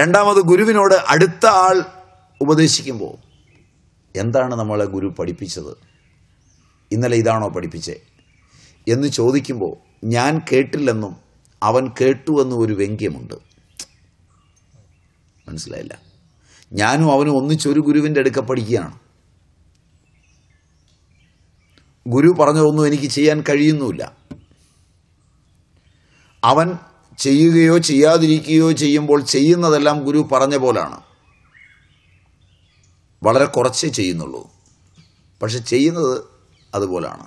രണ്ടാമത് ഗുരുവിനോട് അടുത്ത ആൾ ഉപദേശിക്കുമ്പോൾ എന്താണ് നമ്മളെ ഗുരു പഠിപ്പിച്ചത് ഇന്നലെ ഇതാണോ പഠിപ്പിച്ചേ എന്ന് ചോദിക്കുമ്പോൾ ഞാൻ കേട്ടില്ലെന്നും അവൻ കേട്ടുവെന്നും ഒരു വ്യംഗ്യമുണ്ട് മനസ്സിലായില്ല ഞാനും അവനും ഒന്നിച്ചൊരു ഗുരുവിൻ്റെ അടുക്ക പഠിക്കുകയാണ് ഗുരു പറഞ്ഞതൊന്നും എനിക്ക് ചെയ്യാൻ കഴിയുന്നുമില്ല അവൻ ചെയ്യുകയോ ചെയ്യാതിരിക്കുകയോ ചെയ്യുമ്പോൾ ചെയ്യുന്നതെല്ലാം ഗുരു പറഞ്ഞ പോലാണ് വളരെ കുറച്ചേ ചെയ്യുന്നുള്ളൂ പക്ഷെ ചെയ്യുന്നത് അതുപോലാണ്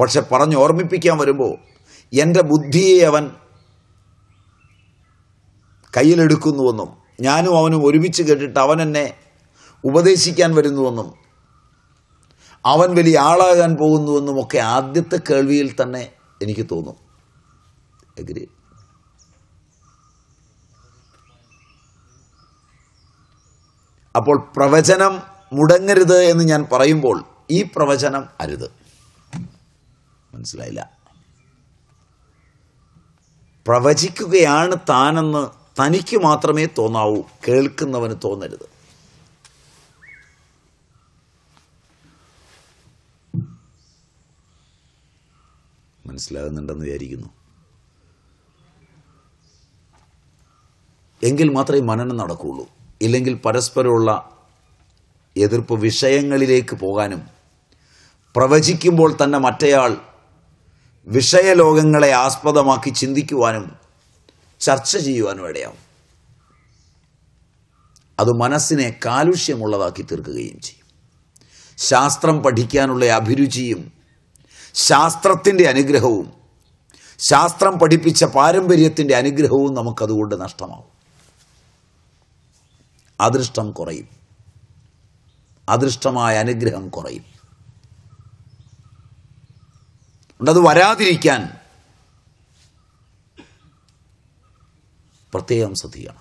പക്ഷെ പറഞ്ഞ് ഓർമ്മിപ്പിക്കാൻ വരുമ്പോൾ എൻ്റെ ബുദ്ധിയെ അവൻ കയ്യിലെടുക്കുന്നുവെന്നും ഞാനും അവനും ഒരുമിച്ച് കേട്ടിട്ട് അവൻ എന്നെ ഉപദേശിക്കാൻ വരുന്നുവെന്നും അവൻ വലിയ ആളാകാൻ പോകുന്നുവെന്നും ഒക്കെ ആദ്യത്തെ കേൾവിയിൽ തന്നെ എനിക്ക് തോന്നും agree. അപ്പോൾ പ്രവചനം മുടങ്ങരുത് എന്ന് ഞാൻ പറയുമ്പോൾ ഈ പ്രവചനം അരുത് മനസ്സിലായില്ല പ്രവചിക്കുകയാണ് താനെന്ന് തനിക്ക് മാത്രമേ തോന്നാവൂ കേൾക്കുന്നവന് തോന്നരുത് മനസ്സിലാകുന്നുണ്ടെന്ന് വിചാരിക്കുന്നു എങ്കിൽ മാത്രമേ മനനം നടക്കുകയുള്ളൂ ഇല്ലെങ്കിൽ പരസ്പരമുള്ള എതിർപ്പ് വിഷയങ്ങളിലേക്ക് പോകാനും പ്രവചിക്കുമ്പോൾ തന്നെ മറ്റേയാൾ വിഷയലോകങ്ങളെ ആസ്പദമാക്കി ചിന്തിക്കുവാനും ചർച്ച ചെയ്യുവാനും ഇടയാവും അത് മനസ്സിനെ കാലുഷ്യമുള്ളതാക്കി തീർക്കുകയും ചെയ്യും ശാസ്ത്രം പഠിക്കാനുള്ള അഭിരുചിയും ശാസ്ത്രത്തിൻ്റെ അനുഗ്രഹവും ശാസ്ത്രം പഠിപ്പിച്ച പാരമ്പര്യത്തിൻ്റെ അനുഗ്രഹവും നമുക്കതുകൊണ്ട് നഷ്ടമാവും അദൃഷ്ടം കുറയും അദൃഷ്ടമായ അനുഗ്രഹം കുറയും അത് വരാതിരിക്കാൻ പ്രത്യേകം ശ്രദ്ധിക്കണം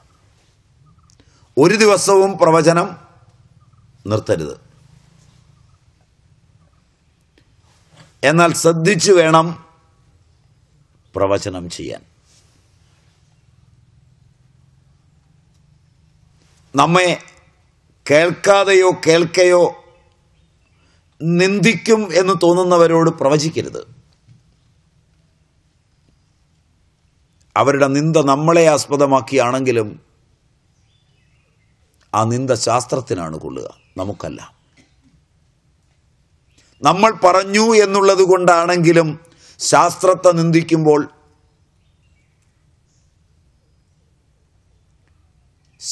ഒരു ദിവസവും പ്രവചനം നിർത്തരുത് എന്നാൽ ശ്രദ്ധിച്ചു വേണം പ്രവചനം ചെയ്യാൻ നമ്മെ കേൾക്കാതെയോ കേൾക്കയോ നിന്ദിക്കും എന്ന് തോന്നുന്നവരോട് പ്രവചിക്കരുത് അവരുടെ നിന്ദ നമ്മളെ ആസ്പദമാക്കിയാണെങ്കിലും ആ നിന്ദ ശാസ്ത്രത്തിനാണ് കൊള്ളുക നമുക്കല്ല നമ്മൾ പറഞ്ഞു എന്നുള്ളത് കൊണ്ടാണെങ്കിലും ശാസ്ത്രത്തെ നിന്ദിക്കുമ്പോൾ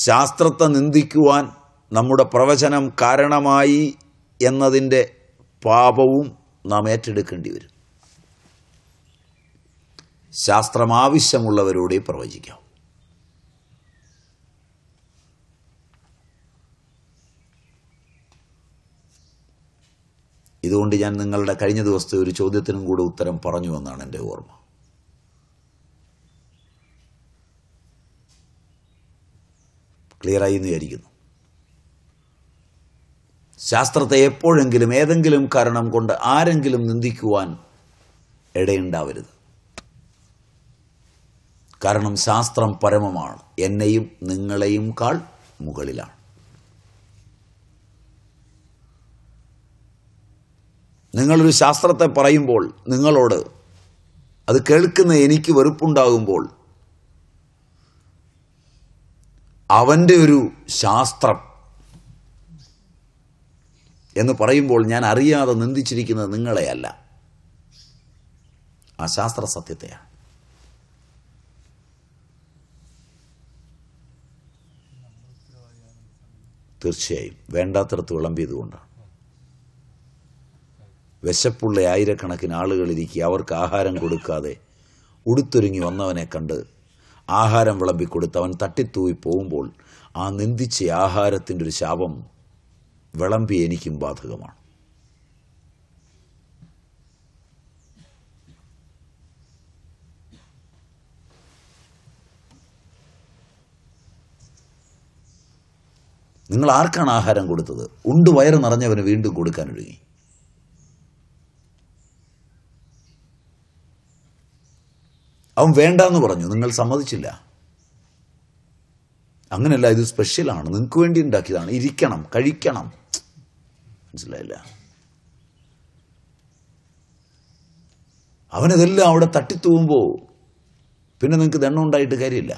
ശാസ്ത്രത്തെ നിന്ദിക്കുവാൻ നമ്മുടെ പ്രവചനം കാരണമായി എന്നതിൻ്റെ പാപവും നാം ഏറ്റെടുക്കേണ്ടി വരും ശാസ്ത്രം ആവശ്യമുള്ളവരോടെ പ്രവചിക്കാം ഇതുകൊണ്ട് ഞാൻ നിങ്ങളുടെ കഴിഞ്ഞ ദിവസത്തെ ഒരു ചോദ്യത്തിനും കൂടെ ഉത്തരം പറഞ്ഞു എന്നാണ് എൻ്റെ ഓർമ്മ ക്ലിയറായി എന്ന് വിചാരിക്കുന്നു ശാസ്ത്രത്തെ എപ്പോഴെങ്കിലും ഏതെങ്കിലും കാരണം കൊണ്ട് ആരെങ്കിലും നിന്ദിക്കുവാൻ ഇടയുണ്ടാവരുത് കാരണം ശാസ്ത്രം പരമമാണ് എന്നെയും നിങ്ങളെയും കാൾ മുകളിലാണ് നിങ്ങളൊരു ശാസ്ത്രത്തെ പറയുമ്പോൾ നിങ്ങളോട് അത് കേൾക്കുന്ന എനിക്ക് വെറുപ്പുണ്ടാകുമ്പോൾ അവൻ്റെ ഒരു ശാസ്ത്രം എന്ന് പറയുമ്പോൾ ഞാൻ അറിയാതെ നിന്ദിച്ചിരിക്കുന്നത് നിങ്ങളെയല്ല ആ ശാസ്ത്ര സത്യത്തെയാണ് തീർച്ചയായും വേണ്ടാത്തടത്ത് വിളമ്പിയതുകൊണ്ടാണ് വിശപ്പുള്ള ആയിരക്കണക്കിന് ആളുകളിരിക്കുക അവർക്ക് ആഹാരം കൊടുക്കാതെ ഉടുത്തൊരുങ്ങി വന്നവനെ കണ്ട് ആഹാരം വിളമ്പിക്കൊടുത്ത് അവൻ തട്ടിത്തൂവി പോകുമ്പോൾ ആ നിന്ദിച്ച ആഹാരത്തിൻ്റെ ഒരു ശാപം വിളമ്പി എനിക്കും ബാധകമാണ് നിങ്ങൾ ആർക്കാണ് ആഹാരം കൊടുത്തത് ഉണ്ട് വയറ് നിറഞ്ഞവന് വീണ്ടും കൊടുക്കാൻ ഒഴുകി അവൻ വേണ്ട എന്ന് പറഞ്ഞു നിങ്ങൾ സമ്മതിച്ചില്ല അങ്ങനെയല്ല ഇത് സ്പെഷ്യലാണ് നിങ്ങൾക്ക് വേണ്ടി ഉണ്ടാക്കിയതാണ് ഇരിക്കണം കഴിക്കണം മനസ്സിലായില്ല അവനതെല്ലാം അവിടെ തട്ടിത്തൂവുമ്പോൾ പിന്നെ നിങ്ങൾക്ക് ദണ്ണം ഉണ്ടായിട്ട് കാര്യമില്ല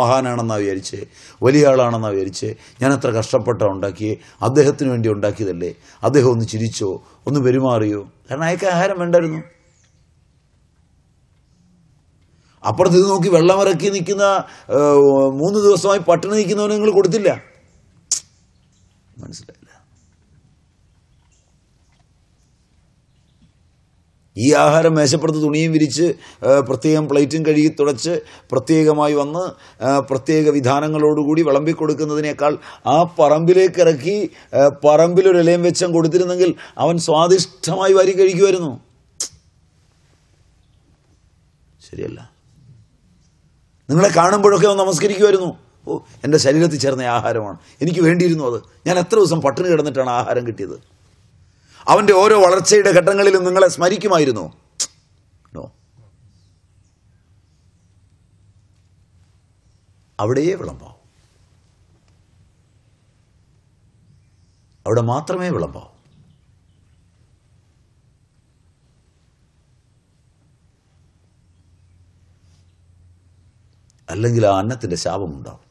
മഹാനാണെന്നാണ് വിചാരിച്ച് വലിയ ആളാണെന്നാണ് വിചാരിച്ച് ഞാൻ എത്ര കഷ്ടപ്പെട്ട ഉണ്ടാക്കിയേ അദ്ദേഹത്തിന് വേണ്ടി ഉണ്ടാക്കിയതല്ലേ അദ്ദേഹം ഒന്ന് ചിരിച്ചോ ഒന്ന് പെരുമാറിയോ കാരണം അയക്ക് ആഹാരം വേണ്ടായിരുന്നു അപ്പുറത്ത് ഇത് നോക്കി വെള്ളമിറക്കി നിൽക്കുന്ന മൂന്ന് ദിവസമായി പട്ടിണി നിൽക്കുന്നവന് നിങ്ങൾ കൊടുത്തില്ല മനസ്സിലായില്ല ഈ ആഹാരം മേശപ്പുറത്ത് തുണിയും വിരിച്ച് പ്രത്യേകം പ്ലേറ്റും കഴുകി തുടച്ച് പ്രത്യേകമായി വന്ന് പ്രത്യേക വിധാനങ്ങളോടുകൂടി കൊടുക്കുന്നതിനേക്കാൾ ആ പറമ്പിലേക്ക് ഇറക്കി പറമ്പിലൊരു ഇലയും വെച്ചം കൊടുത്തിരുന്നെങ്കിൽ അവൻ സ്വാദിഷ്ടമായി വാരി കഴിക്കുമായിരുന്നു ശരിയല്ല നിങ്ങളെ കാണുമ്പോഴൊക്കെ ഒന്ന് നമസ്കരിക്കുമായിരുന്നു ഓ എൻ്റെ ശരീരത്തിൽ ചേർന്ന ആഹാരമാണ് എനിക്ക് വേണ്ടിയിരുന്നു അത് ഞാൻ എത്ര ദിവസം പട്ടിണി കിടന്നിട്ടാണ് ആഹാരം കിട്ടിയത് അവൻ്റെ ഓരോ വളർച്ചയുടെ ഘട്ടങ്ങളിലും നിങ്ങളെ സ്മരിക്കുമായിരുന്നു നോ അവിടെയേ വിളമ്പാവും അവിടെ മാത്രമേ വിളമ്പാവും അല്ലെങ്കിൽ ആ അന്നത്തിൻ്റെ ശാപമുണ്ടാവും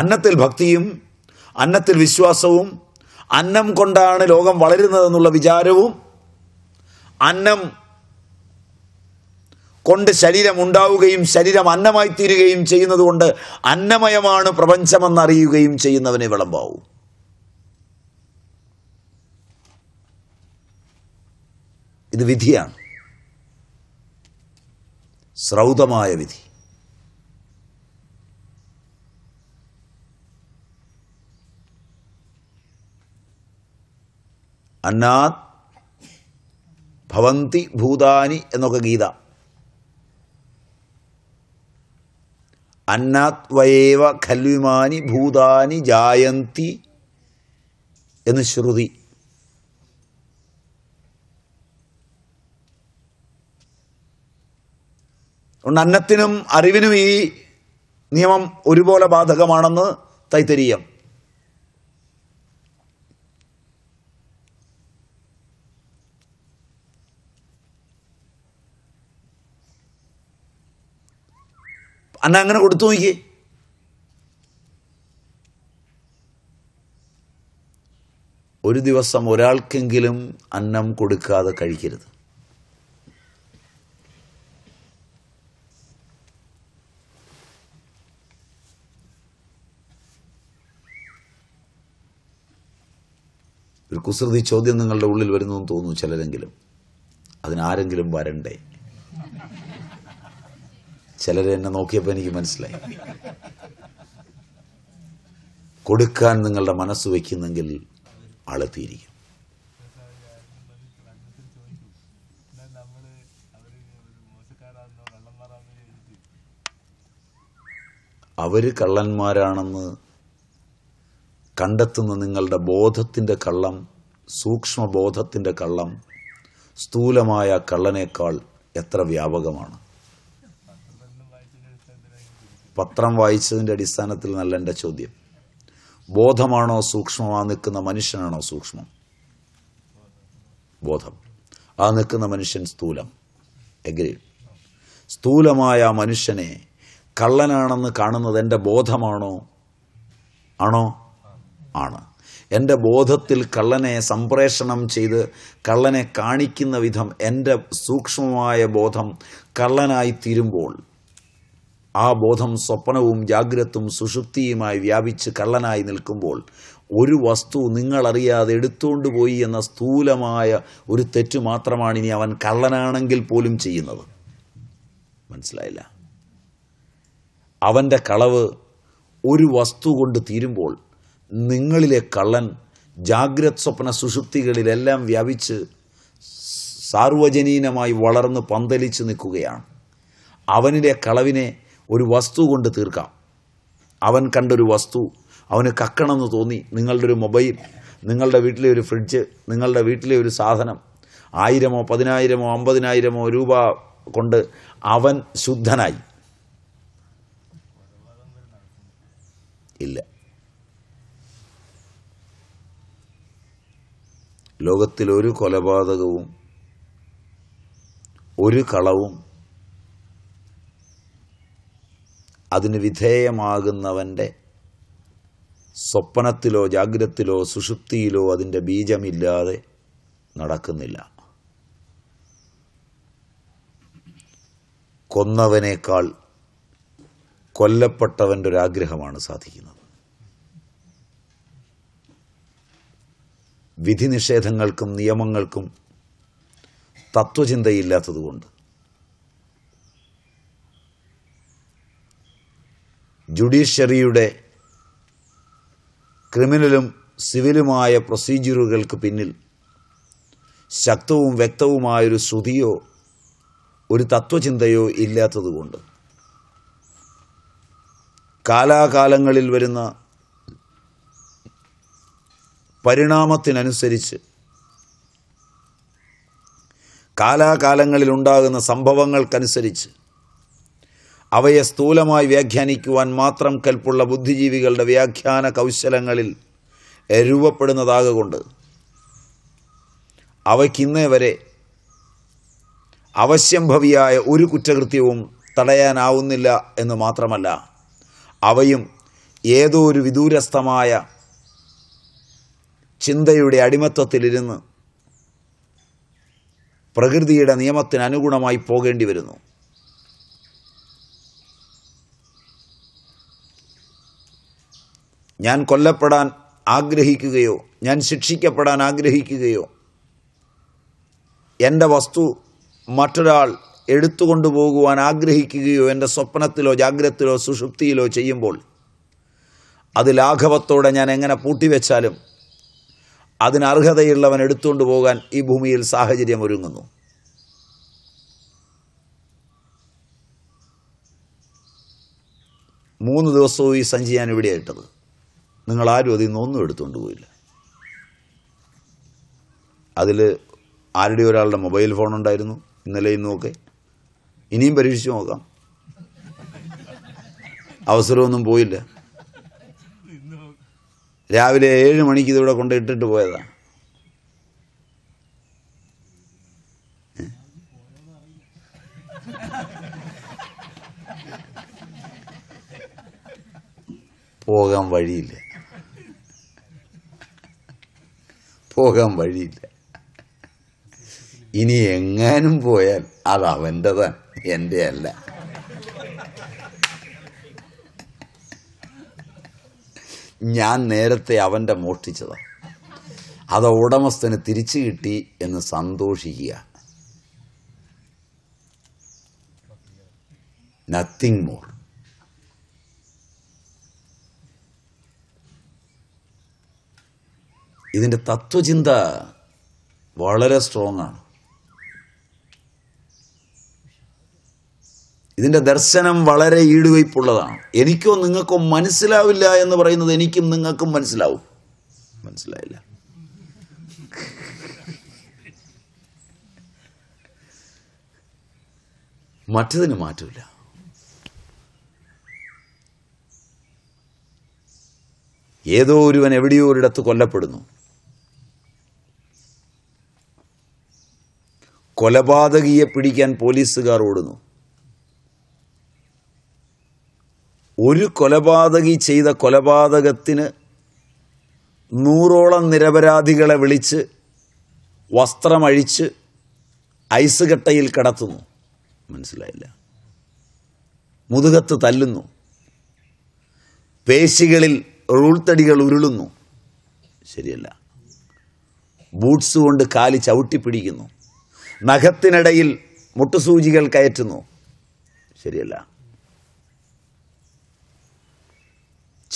അന്നത്തിൽ ഭക്തിയും അന്നത്തിൽ വിശ്വാസവും അന്നം കൊണ്ടാണ് ലോകം വളരുന്നതെന്നുള്ള വിചാരവും അന്നം കൊണ്ട് ശരീരം ഉണ്ടാവുകയും ശരീരം അന്നമായി തീരുകയും ചെയ്യുന്നതുകൊണ്ട് അന്നമയമാണ് പ്രപഞ്ചമെന്നറിയുകയും ചെയ്യുന്നവനെ വിളമ്പാവും ഇത് വിധിയാണ് സ്രൗതമായ വിധി അന്നാ ഭവന്തി ഭൂതാനി എന്നൊക്കെ ഗീത അന്നാത്വയേവ ഖൽവിമാനി ഭൂതാനി ജായന്തി എന്ന് ശ്രുതി അതുകൊണ്ട് അന്നത്തിനും അറിവിനും ഈ നിയമം ഒരുപോലെ ബാധകമാണെന്ന് തൈത്തരീയം അന്ന അങ്ങനെ കൊടുത്തു നോക്കി ഒരു ദിവസം ഒരാൾക്കെങ്കിലും അന്നം കൊടുക്കാതെ കഴിക്കരുത് ഒരു കുസൃതി ചോദ്യം നിങ്ങളുടെ ഉള്ളിൽ വരുന്നു എന്ന് തോന്നുന്നു ചിലരെങ്കിലും അതിനാരെങ്കിലും വരണ്ടേ ചിലരെ എന്നെ നോക്കിയപ്പോൾ എനിക്ക് മനസ്സിലായി കൊടുക്കാൻ നിങ്ങളുടെ മനസ്സ് വയ്ക്കുന്നെങ്കിൽ അളത്തിയിരിക്കും അവര് കള്ളന്മാരാണെന്ന് കണ്ടെത്തുന്ന നിങ്ങളുടെ ബോധത്തിൻ്റെ കള്ളം സൂക്ഷ്മബോധത്തിൻ്റെ കള്ളം സ്ഥൂലമായ കള്ളനേക്കാൾ എത്ര വ്യാപകമാണ് പത്രം വായിച്ചതിൻ്റെ അടിസ്ഥാനത്തിൽ നല്ല എൻ്റെ ചോദ്യം ബോധമാണോ സൂക്ഷ്മമാ നിൽക്കുന്ന മനുഷ്യനാണോ സൂക്ഷ്മം ബോധം ആ നിൽക്കുന്ന മനുഷ്യൻ സ്ഥൂലം എഗ്രി സ്ഥൂലമായ മനുഷ്യനെ കള്ളനാണെന്ന് കാണുന്നത് എൻ്റെ ബോധമാണോ ആണോ ആണ് എൻ്റെ ബോധത്തിൽ കള്ളനെ സംപ്രേഷണം ചെയ്ത് കള്ളനെ കാണിക്കുന്ന വിധം എൻ്റെ സൂക്ഷ്മമായ ബോധം കള്ളനായി തീരുമ്പോൾ ആ ബോധം സ്വപ്നവും ജാഗ്രതും സുഷുപ്തിയുമായി വ്യാപിച്ച് കള്ളനായി നിൽക്കുമ്പോൾ ഒരു വസ്തു നിങ്ങളറിയാതെ എടുത്തുകൊണ്ട് പോയി എന്ന സ്ഥൂലമായ ഒരു തെറ്റ് മാത്രമാണ് ഇനി അവൻ കള്ളനാണെങ്കിൽ പോലും ചെയ്യുന്നത് മനസ്സിലായില്ല അവൻ്റെ കളവ് ഒരു വസ്തു കൊണ്ട് തീരുമ്പോൾ നിങ്ങളിലെ കള്ളൻ ജാഗ്രത് സ്വപ്ന സുഷുപ്തികളിലെല്ലാം വ്യാപിച്ച് സാർവജനീനമായി വളർന്ന് പന്തലിച്ച് നിൽക്കുകയാണ് അവനിലെ കളവിനെ ഒരു വസ്തു കൊണ്ട് തീർക്കാം അവൻ കണ്ടൊരു വസ്തു അവന് കക്കണമെന്ന് തോന്നി നിങ്ങളുടെ ഒരു മൊബൈൽ നിങ്ങളുടെ വീട്ടിലെ ഒരു ഫ്രിഡ്ജ് നിങ്ങളുടെ വീട്ടിലെ ഒരു സാധനം ആയിരമോ പതിനായിരമോ അമ്പതിനായിരമോ രൂപ കൊണ്ട് അവൻ ശുദ്ധനായി ഇല്ല ലോകത്തിലൊരു കൊലപാതകവും ഒരു കളവും അതിന് വിധേയമാകുന്നവൻ്റെ സ്വപ്നത്തിലോ ജാഗ്രത്തിലോ സുഷുപ്തിയിലോ അതിൻ്റെ ബീജമില്ലാതെ നടക്കുന്നില്ല കൊന്നവനേക്കാൾ കൊല്ലപ്പെട്ടവൻ്റെ ഒരാഗ്രഹമാണ് സാധിക്കുന്നത് വിധിനിഷേധങ്ങൾക്കും നിയമങ്ങൾക്കും തത്വചിന്തയില്ലാത്തതുകൊണ്ട് ജുഡീഷ്യറിയുടെ ക്രിമിനലും സിവിലുമായ പ്രൊസീജിയറുകൾക്ക് പിന്നിൽ ശക്തവും വ്യക്തവുമായൊരു ശ്രുതിയോ ഒരു തത്വചിന്തയോ ഇല്ലാത്തതുകൊണ്ട് കാലാകാലങ്ങളിൽ വരുന്ന പരിണാമത്തിനനുസരിച്ച് ഉണ്ടാകുന്ന സംഭവങ്ങൾക്കനുസരിച്ച് അവയെ സ്ഥൂലമായി വ്യാഖ്യാനിക്കുവാൻ മാത്രം കൽപ്പുള്ള ബുദ്ധിജീവികളുടെ വ്യാഖ്യാന കൗശലങ്ങളിൽ രൂപപ്പെടുന്നതാകൊണ്ട് അവയ്ക്കിന്നേ വരെ അവശ്യംഭവിയായ ഒരു കുറ്റകൃത്യവും തടയാനാവുന്നില്ല എന്ന് മാത്രമല്ല അവയും ഏതോ ഒരു വിദൂരസ്ഥമായ ചിന്തയുടെ അടിമത്വത്തിലിരുന്ന് പ്രകൃതിയുടെ നിയമത്തിന് അനുഗുണമായി പോകേണ്ടി വരുന്നു ഞാൻ കൊല്ലപ്പെടാൻ ആഗ്രഹിക്കുകയോ ഞാൻ ശിക്ഷിക്കപ്പെടാൻ ആഗ്രഹിക്കുകയോ എൻ്റെ വസ്തു മറ്റൊരാൾ എടുത്തുകൊണ്ടു പോകുവാൻ ആഗ്രഹിക്കുകയോ എൻ്റെ സ്വപ്നത്തിലോ ജാഗ്രത്തിലോ സുഷുപ്തിയിലോ ചെയ്യുമ്പോൾ അത് ലാഘവത്തോടെ ഞാൻ എങ്ങനെ പൂട്ടിവെച്ചാലും അതിനർഹതയുള്ളവൻ എടുത്തുകൊണ്ട് പോകാൻ ഈ ഭൂമിയിൽ സാഹചര്യം ഒരുങ്ങുന്നു മൂന്ന് ദിവസവും ഈ സഞ്ചി ഞാൻ ഇവിടെ ഇട്ടത് നിങ്ങൾ ആരും അതിൽ നിന്നൊന്നും എടുത്തുകൊണ്ട് പോയില്ല അതിൽ ആരുടെ ഒരാളുടെ മൊബൈൽ ഫോൺ ഉണ്ടായിരുന്നു ഇന്നലെ ഇന്നുമൊക്കെ ഇനിയും പരീക്ഷിച്ച് നോക്കാം അവസരമൊന്നും പോയില്ല രാവിലെ ഏഴ് മണിക്ക് ഇതിവിടെ കൊണ്ട് ഇട്ടിട്ട് പോയതാണ് പോകാൻ വഴിയില്ല പോകാൻ വഴിയില്ല ഇനി എങ്ങാനും പോയാൽ അത് അവൻ്റെതാണ് എൻ്റെ അല്ല ഞാൻ നേരത്തെ അവൻ്റെ മോഷ്ടിച്ചതാണ് അത് ഉടമസ്ഥന് തിരിച്ചു കിട്ടി എന്ന് സന്തോഷിക്കുക നത്തിങ് മോർ ഇതിൻ്റെ തത്വചിന്ത വളരെ സ്ട്രോങ് ആണ് ഇതിൻ്റെ ദർശനം വളരെ ഈടുവയ്പുള്ളതാണ് എനിക്കോ നിങ്ങൾക്കോ മനസ്സിലാവില്ല എന്ന് പറയുന്നത് എനിക്കും നിങ്ങൾക്കും മനസ്സിലാവും മനസ്സിലായില്ല മറ്റതിന് മാറ്റമില്ല ഏതോ ഒരുവൻ എവിടെയോ ഒരിടത്ത് കൊല്ലപ്പെടുന്നു കൊലപാതകിയെ പിടിക്കാൻ പോലീസുകാർ ഓടുന്നു ഒരു കൊലപാതകി ചെയ്ത കൊലപാതകത്തിന് നൂറോളം നിരപരാധികളെ വിളിച്ച് വസ്ത്രമഴിച്ച് ഐസ് കട്ടയിൽ കടത്തുന്നു മനസ്സിലായില്ല മുതുകത്ത് തല്ലുന്നു പേശികളിൽ റൂൾത്തടികൾ ഉരുളുന്നു ശരിയല്ല ബൂട്ട്സ് കൊണ്ട് കാലി ചവിട്ടിപ്പിടിക്കുന്നു നഖത്തിനിടയിൽ മുട്ടുസൂചികൾ കയറ്റുന്നു ശരിയല്ല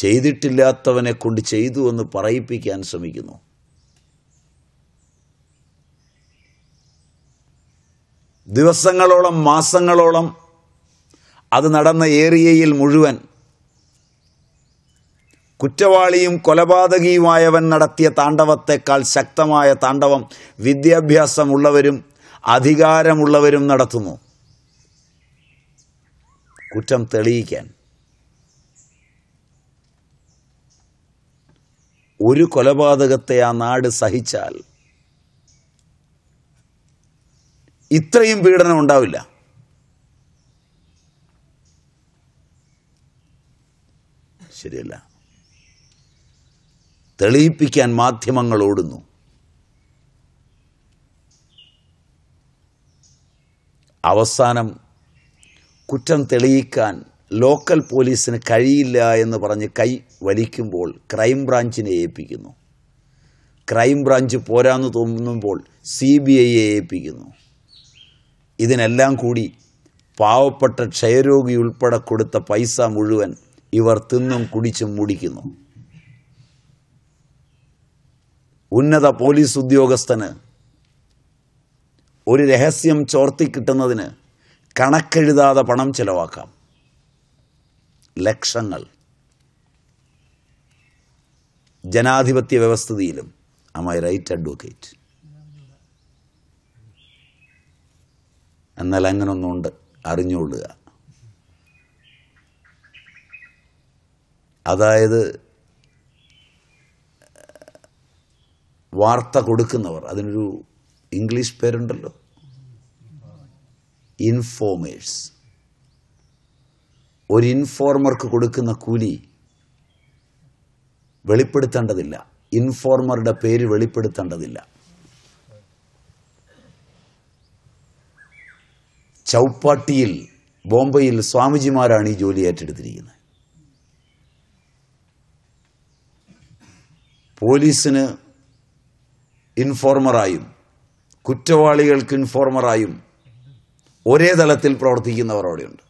ചെയ്തിട്ടില്ലാത്തവനെ കൊണ്ട് ചെയ്തു എന്ന് പറയിപ്പിക്കാൻ ശ്രമിക്കുന്നു ദിവസങ്ങളോളം മാസങ്ങളോളം അത് നടന്ന ഏരിയയിൽ മുഴുവൻ കുറ്റവാളിയും കൊലപാതകിയുമായവൻ നടത്തിയ താണ്ഡവത്തെക്കാൾ ശക്തമായ താണ്ഡവം വിദ്യാഭ്യാസമുള്ളവരും അധികാരമുള്ളവരും നടത്തുന്നു കുറ്റം തെളിയിക്കാൻ ഒരു കൊലപാതകത്തെ ആ നാട് സഹിച്ചാൽ ഇത്രയും പീഡനം ഉണ്ടാവില്ല ശരിയല്ല തെളിയിപ്പിക്കാൻ മാധ്യമങ്ങൾ ഓടുന്നു അവസാനം കുറ്റം തെളിയിക്കാൻ ലോക്കൽ പോലീസിന് കഴിയില്ല എന്ന് പറഞ്ഞ് കൈ വലിക്കുമ്പോൾ ക്രൈം ബ്രാഞ്ചിനെ ഏൽപ്പിക്കുന്നു ക്രൈം ബ്രാഞ്ച് പോരാന്ന് തോന്നുമ്പോൾ സി ബി ഐയെ ഏൽപ്പിക്കുന്നു ഇതിനെല്ലാം കൂടി പാവപ്പെട്ട ക്ഷയരോഗി ഉൾപ്പെടെ കൊടുത്ത പൈസ മുഴുവൻ ഇവർ തിന്നും കുടിച്ചും മുടിക്കുന്നു ഉന്നത പോലീസ് ഉദ്യോഗസ്ഥന് ഒരു രഹസ്യം ചോർത്തിക്കിട്ടുന്നതിന് കണക്കെഴുതാതെ പണം ചിലവാക്കാം ലക്ഷങ്ങൾ ജനാധിപത്യ വ്യവസ്ഥിതിയിലും ആ മൈ റൈറ്റ് അഡ്വക്കേറ്റ് എന്നാൽ അങ്ങനൊന്നുണ്ട് അറിഞ്ഞുകൊള്ളുക അതായത് വാർത്ത കൊടുക്കുന്നവർ അതിനൊരു ഇംഗ്ലീഷ് പേരുണ്ടല്ലോ ഇൻഫോമേഴ്സ് ഒരു ഇൻഫോർമർക്ക് കൊടുക്കുന്ന കൂലി വെളിപ്പെടുത്തേണ്ടതില്ല ഇൻഫോർമറുടെ പേര് വെളിപ്പെടുത്തേണ്ടതില്ല ചൗപ്പാട്ടിയിൽ ബോംബെയിൽ സ്വാമിജിമാരാണ് ഈ ജോലി ഏറ്റെടുത്തിരിക്കുന്നത് പോലീസിന് ഇൻഫോർമറായും കുറ്റവാളികൾക്ക് ഇൻഫോർമറായും ഒരേ തലത്തിൽ പ്രവർത്തിക്കുന്നവർ അവിടെയുണ്ട്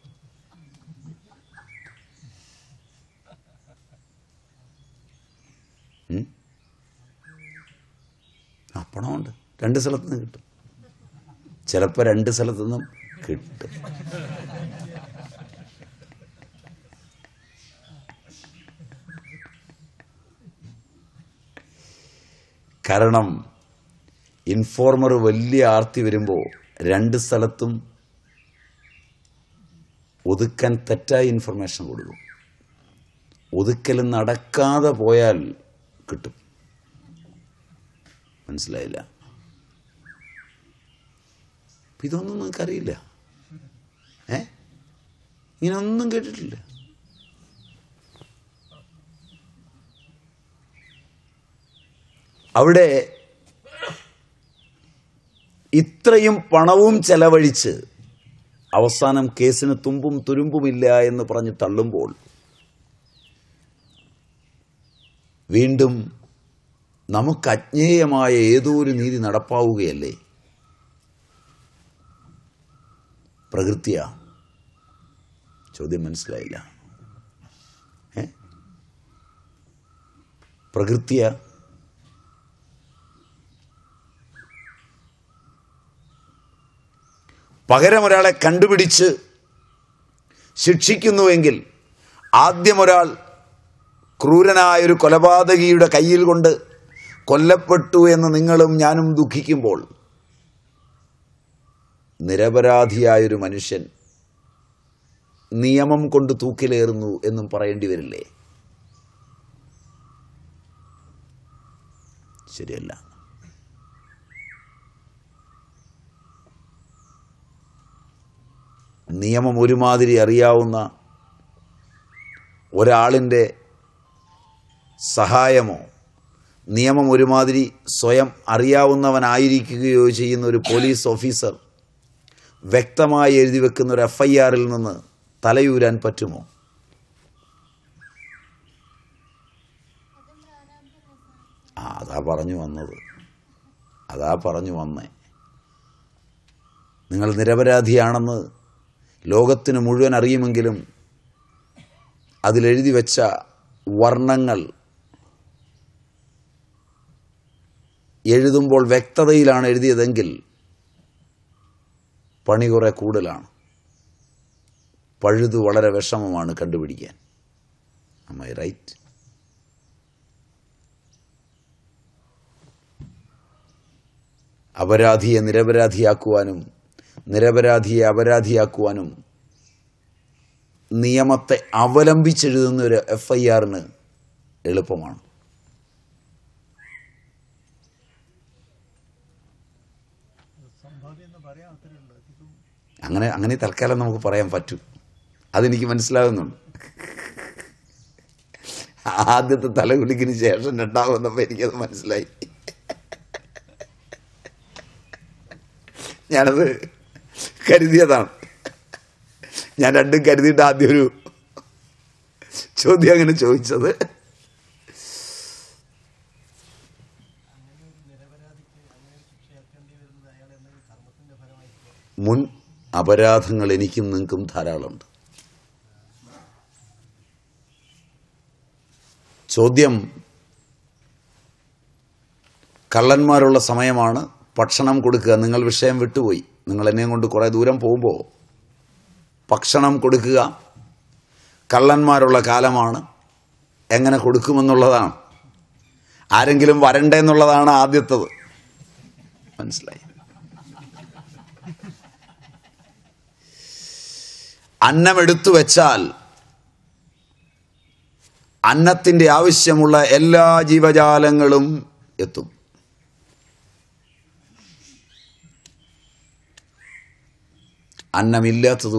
പണമുണ്ട് രണ്ട് സ്ഥലത്തു നിന്ന് കിട്ടും ചിലപ്പോൾ രണ്ട് സ്ഥലത്തു നിന്നും കിട്ടും കാരണം ഇൻഫോർമർ വലിയ ആർത്തി വരുമ്പോൾ രണ്ട് സ്ഥലത്തും ഒതുക്കാൻ തെറ്റായ ഇൻഫർമേഷൻ കൊടുക്കും ഒതുക്കൽ നടക്കാതെ പോയാൽ കിട്ടും മനസ്സിലായില്ല ഇതൊന്നും നിങ്ങൾക്കറിയില്ല ഏ ഇങ്ങനെ ഒന്നും കേട്ടിട്ടില്ല അവിടെ ഇത്രയും പണവും ചെലവഴിച്ച് അവസാനം കേസിന് തുമ്പും തുരുമ്പുമില്ല എന്ന് പറഞ്ഞ് തള്ളുമ്പോൾ വീണ്ടും നമുക്ക് അജ്ഞേയമായ ഏതോ ഒരു നീതി നടപ്പാവുകയല്ലേ പ്രകൃതിയാ ചോദ്യം മനസ്സിലായില്ല ഏ പ്രകൃതിയ പകരം ഒരാളെ കണ്ടുപിടിച്ച് ശിക്ഷിക്കുന്നുവെങ്കിൽ ആദ്യം ഒരാൾ ക്രൂരനായൊരു കൊലപാതകിയുടെ കയ്യിൽ കൊണ്ട് കൊല്ലപ്പെട്ടു എന്ന് നിങ്ങളും ഞാനും ദുഃഖിക്കുമ്പോൾ നിരപരാധിയായൊരു മനുഷ്യൻ നിയമം കൊണ്ട് തൂക്കിലേറുന്നു എന്നും പറയേണ്ടി വരില്ലേ ശരിയല്ല നിയമം ഒരുമാതിരി അറിയാവുന്ന ഒരാളിൻ്റെ സഹായമോ നിയമം ഒരുമാതിരി സ്വയം അറിയാവുന്നവനായിരിക്കുകയോ ചെയ്യുന്ന ഒരു പോലീസ് ഓഫീസർ വ്യക്തമായി എഴുതി വെക്കുന്ന ഒരു എഫ് ഐ ആറിൽ നിന്ന് തലയൂരാൻ പറ്റുമോ ആ അതാ പറഞ്ഞു വന്നത് അതാ പറഞ്ഞു വന്നേ നിങ്ങൾ നിരപരാധിയാണെന്ന് ലോകത്തിന് മുഴുവൻ അറിയുമെങ്കിലും അതിലെഴുതി വെച്ച വർണ്ണങ്ങൾ എഴുതുമ്പോൾ വ്യക്തതയിലാണ് എഴുതിയതെങ്കിൽ പണി കുറെ കൂടുതലാണ് പഴുതു വളരെ വിഷമമാണ് കണ്ടുപിടിക്കാൻ അമ്മ റൈറ്റ് അപരാധിയെ നിരപരാധിയാക്കുവാനും നിരപരാധിയെ അപരാധിയാക്കുവാനും നിയമത്തെ അവലംബിച്ചെഴുതുന്ന ഒരു എഫ് ഐ ആറിന് എളുപ്പമാണ് അങ്ങനെ അങ്ങനെ തൽക്കാലം നമുക്ക് പറയാൻ പറ്റും അതെനിക്ക് മനസ്സിലാകുന്നുണ്ട് ആദ്യത്തെ തലകുലിക്കിന് ശേഷം രണ്ടാമെന്നപ്പോൾ എനിക്കത് മനസ്സിലായി ഞാനത് കരുതിയതാണ് ഞാൻ രണ്ടും കരുതിയിട്ട് ആദ്യം ഒരു ചോദ്യം അങ്ങനെ ചോദിച്ചത് മുൻ അപരാധങ്ങൾ എനിക്കും നിങ്ങൾക്കും ധാരാളമുണ്ട് ചോദ്യം കള്ളന്മാരുള്ള സമയമാണ് ഭക്ഷണം കൊടുക്കുക നിങ്ങൾ വിഷയം വിട്ടുപോയി നിങ്ങൾ എന്നെയും കൊണ്ട് കുറേ ദൂരം പോകുമ്പോൾ ഭക്ഷണം കൊടുക്കുക കള്ളന്മാരുള്ള കാലമാണ് എങ്ങനെ കൊടുക്കുമെന്നുള്ളതാണ് ആരെങ്കിലും വരണ്ടേ എന്നുള്ളതാണ് ആദ്യത്തത് മനസ്സിലായി അന്നം എടുത്തു വെച്ചാൽ അന്നത്തിൻ്റെ ആവശ്യമുള്ള എല്ലാ ജീവജാലങ്ങളും എത്തും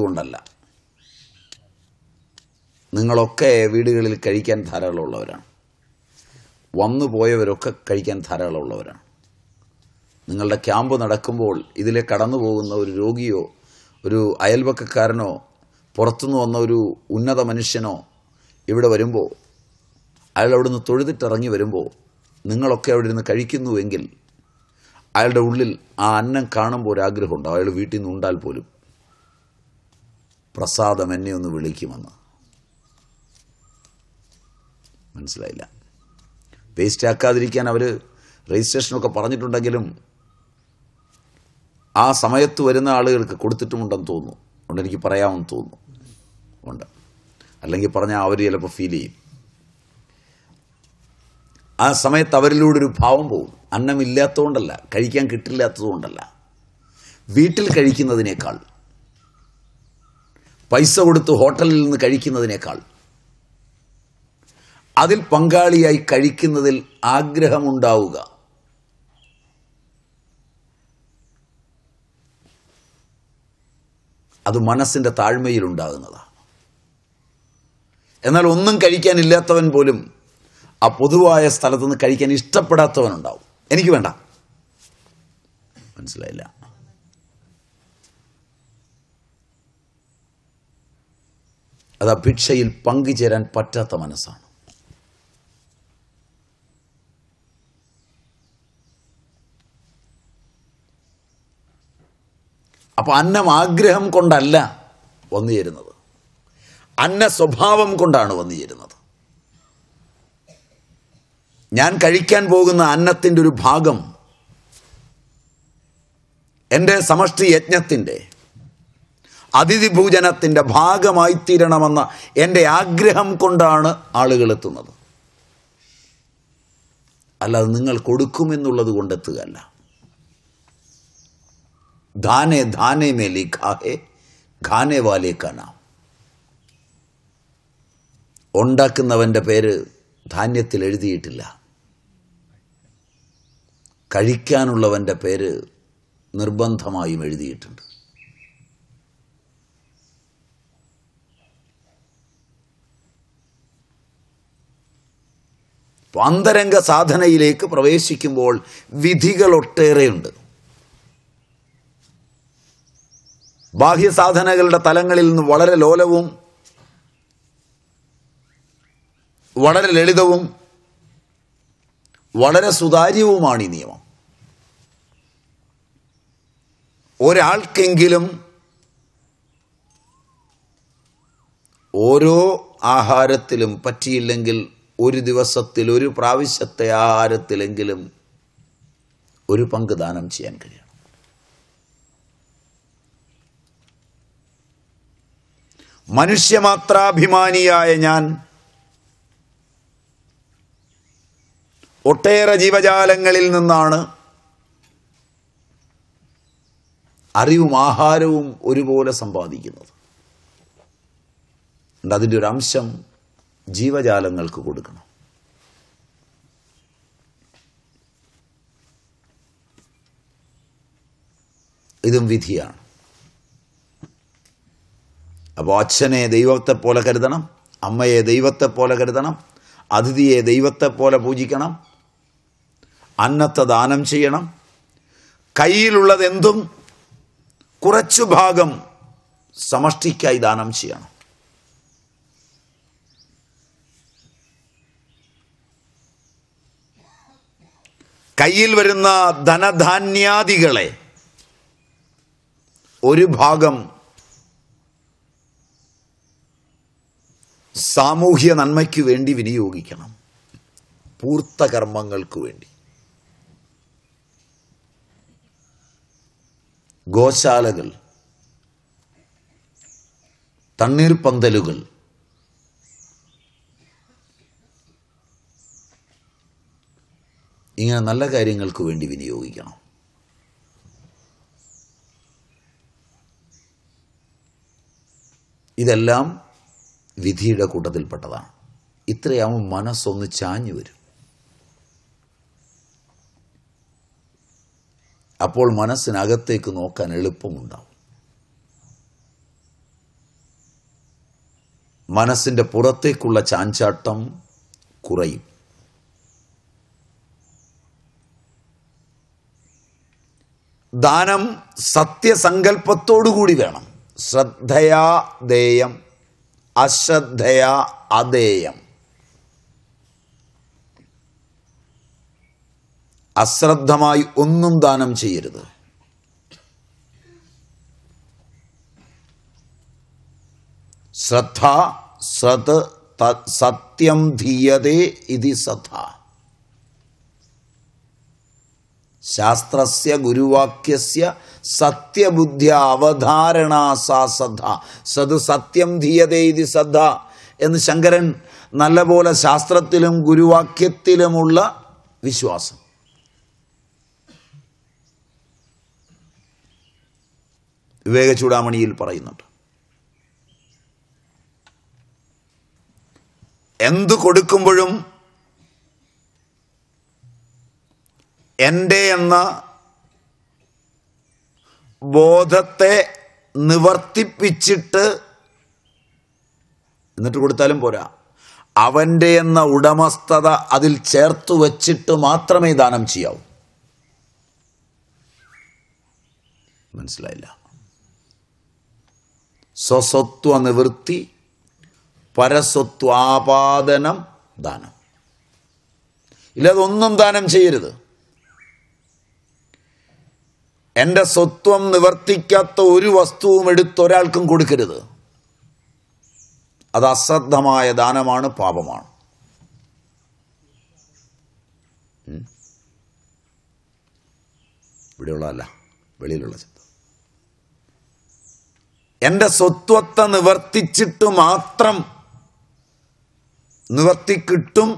കൊണ്ടല്ല നിങ്ങളൊക്കെ വീടുകളിൽ കഴിക്കാൻ ധാരാളമുള്ളവരാണ് വന്നു പോയവരൊക്കെ കഴിക്കാൻ ധാരാളമുള്ളവരാണ് നിങ്ങളുടെ ക്യാമ്പ് നടക്കുമ്പോൾ ഇതിലെ കടന്നു പോകുന്ന ഒരു രോഗിയോ ഒരു അയൽവക്കക്കാരനോ പുറത്തുനിന്ന് വന്ന ഒരു ഉന്നത മനുഷ്യനോ ഇവിടെ വരുമ്പോൾ അയാൾ അവിടുന്ന് തൊഴുതിട്ടിറങ്ങി വരുമ്പോൾ നിങ്ങളൊക്കെ അവിടെ ഇരുന്ന് കഴിക്കുന്നുവെങ്കിൽ അയാളുടെ ഉള്ളിൽ ആ അന്നം കാണുമ്പോൾ ഒരാഗ്രഹമുണ്ടാവും അയാൾ വീട്ടിൽ നിന്ന് ഉണ്ടാൽ പോലും പ്രസാദം എന്നെ ഒന്ന് വിളിക്കുമെന്ന് മനസ്സിലായില്ല വേസ്റ്റ് ആക്കാതിരിക്കാൻ അവർ രജിസ്ട്രേഷനൊക്കെ പറഞ്ഞിട്ടുണ്ടെങ്കിലും ആ സമയത്ത് വരുന്ന ആളുകൾക്ക് കൊടുത്തിട്ടുമുണ്ടെന്ന് തോന്നുന്നു അതുകൊണ്ട് എനിക്ക് പറയാമെന്ന് തോന്നുന്നു ഉണ്ട് അല്ലെങ്കിൽ പറഞ്ഞാൽ അവർ ചിലപ്പോൾ ഫീൽ ചെയ്യും ആ സമയത്ത് അവരിലൂടെ ഒരു ഭാവം പോകും അന്നമില്ലാത്തതുകൊണ്ടല്ല കഴിക്കാൻ കിട്ടില്ലാത്തതുകൊണ്ടല്ല വീട്ടിൽ കഴിക്കുന്നതിനേക്കാൾ പൈസ കൊടുത്ത് ഹോട്ടലിൽ നിന്ന് കഴിക്കുന്നതിനേക്കാൾ അതിൽ പങ്കാളിയായി കഴിക്കുന്നതിൽ ആഗ്രഹമുണ്ടാവുക അത് മനസ്സിൻ്റെ താഴ്മയിലുണ്ടാകുന്നതാണ് എന്നാൽ ഒന്നും കഴിക്കാനില്ലാത്തവൻ പോലും ആ പൊതുവായ നിന്ന് കഴിക്കാൻ ഇഷ്ടപ്പെടാത്തവനുണ്ടാവും എനിക്ക് വേണ്ട മനസ്സിലായില്ല അത് ആ ഭിക്ഷയിൽ പങ്കുചേരാൻ പറ്റാത്ത മനസ്സാണ് അപ്പൊ അന്നം ആഗ്രഹം കൊണ്ടല്ല വന്നു ചേരുന്നത് അന്ന സ്വഭാവം കൊണ്ടാണ് വന്നു ചേരുന്നത് ഞാൻ കഴിക്കാൻ പോകുന്ന അന്നത്തിൻ്റെ ഒരു ഭാഗം എൻ്റെ സമഷ്ടി യജ്ഞത്തിൻ്റെ ഭൂജനത്തിൻ്റെ ഭാഗമായിത്തീരണമെന്ന എൻ്റെ ആഗ്രഹം കൊണ്ടാണ് ആളുകൾ എത്തുന്നത് അല്ലാതെ നിങ്ങൾ കൊടുക്കുമെന്നുള്ളത് കൊണ്ടെത്തുകയല്ല ധാനെ ധാനെ മേലി ഖാഹേ ഖാനെ വാലേ കാണാം ഉണ്ടാക്കുന്നവൻ്റെ പേര് ധാന്യത്തിൽ എഴുതിയിട്ടില്ല കഴിക്കാനുള്ളവൻ്റെ പേര് നിർബന്ധമായും എഴുതിയിട്ടുണ്ട് അന്തരംഗ സാധനയിലേക്ക് പ്രവേശിക്കുമ്പോൾ വിധികൾ ഒട്ടേറെയുണ്ട് ബാഹ്യ സാധനകളുടെ തലങ്ങളിൽ നിന്ന് വളരെ ലോലവും വളരെ ലളിതവും വളരെ സുതാര്യവുമാണ് ഈ നിയമം ഒരാൾക്കെങ്കിലും ഓരോ ആഹാരത്തിലും പറ്റിയില്ലെങ്കിൽ ഒരു ദിവസത്തിൽ ഒരു പ്രാവശ്യത്തെ ആഹാരത്തിലെങ്കിലും ഒരു പങ്ക് ദാനം ചെയ്യാൻ കഴിയണം മനുഷ്യമാത്രാഭിമാനിയായ ഞാൻ ഒട്ടേറെ ജീവജാലങ്ങളിൽ നിന്നാണ് അറിവും ആഹാരവും ഒരുപോലെ സമ്പാദിക്കുന്നത് അതിൻ്റെ ഒരു അംശം ജീവജാലങ്ങൾക്ക് കൊടുക്കണം ഇതും വിധിയാണ് അപ്പോൾ അച്ഛനെ ദൈവത്തെ പോലെ കരുതണം അമ്മയെ ദൈവത്തെ പോലെ കരുതണം അതിഥിയെ ദൈവത്തെ പോലെ പൂജിക്കണം അന്നത്തെ ദാനം ചെയ്യണം കയ്യിലുള്ളതെന്തും കുറച്ചു ഭാഗം സമഷ്ടിക്കായി ദാനം ചെയ്യണം കയ്യിൽ വരുന്ന ധനധാന്യാദികളെ ഒരു ഭാഗം സാമൂഹ്യ നന്മയ്ക്ക് വേണ്ടി വിനിയോഗിക്കണം പൂർത്ത കർമ്മങ്ങൾക്ക് വേണ്ടി ഗോശാലകൾ തണ്ണീർ പന്തലുകൾ ഇങ്ങനെ നല്ല കാര്യങ്ങൾക്ക് വേണ്ടി വിനിയോഗിക്കണം ഇതെല്ലാം വിധിയുടെ കൂട്ടത്തിൽപ്പെട്ടതാണ് ഇത്രയാവും മനസ്സൊന്ന് ചാഞ്ഞു വരും അപ്പോൾ മനസ്സിനകത്തേക്ക് നോക്കാൻ എളുപ്പമുണ്ടാവും മനസ്സിൻ്റെ പുറത്തേക്കുള്ള ചാഞ്ചാട്ടം കുറയും ദാനം സത്യസങ്കല്പത്തോടുകൂടി വേണം ശ്രദ്ധയാ ദേയം അശ്രദ്ധയാ അദേയം അശ്രദ്ധമായി ഒന്നും ദാനം ചെയ്യരുത് ശ്രദ്ധ സത് സത്യം ധീയതേ ഇതി സഥ ശാസ്ത്രസ്യ ഗുരുവാക്യസ്യ സത്യബുദ്ധ്യ അവധാരണ സാ സദ്ധ സത് സത്യം ധീയതേ ഇതി സദ്ധ എന്ന് ശങ്കരൻ നല്ലപോലെ ശാസ്ത്രത്തിലും ഗുരുവാക്യത്തിലുമുള്ള വിശ്വാസം വിവേക ചൂടാമണിയിൽ പറയുന്നുണ്ട് എന്തു കൊടുക്കുമ്പോഴും എൻ്റെ എന്ന ബോധത്തെ നിവർത്തിപ്പിച്ചിട്ട് എന്നിട്ട് കൊടുത്താലും പോരാ അവൻ്റെ എന്ന ഉടമസ്ഥത അതിൽ ചേർത്ത് വച്ചിട്ട് മാത്രമേ ദാനം ചെയ്യാവൂ മനസ്സിലായില്ല സ്വസ്വത്വ നിവൃത്തി പരസ്വത്വാപാദനം ദാനം ഇല്ലാതെ ഒന്നും ദാനം ചെയ്യരുത് എൻ്റെ സ്വത്വം നിവർത്തിക്കാത്ത ഒരു വസ്തുവും എടുത്തൊരാൾക്കും കൊടുക്കരുത് അത് അശ്രദ്ധമായ ദാനമാണ് പാപമാണ് ഇവിടെയുള്ളതല്ല വെളിയിലുള്ള എൻ്റെ സ്വത്വത്തെ നിവർത്തിച്ചിട്ട് മാത്രം നിവർത്തിക്കിട്ടും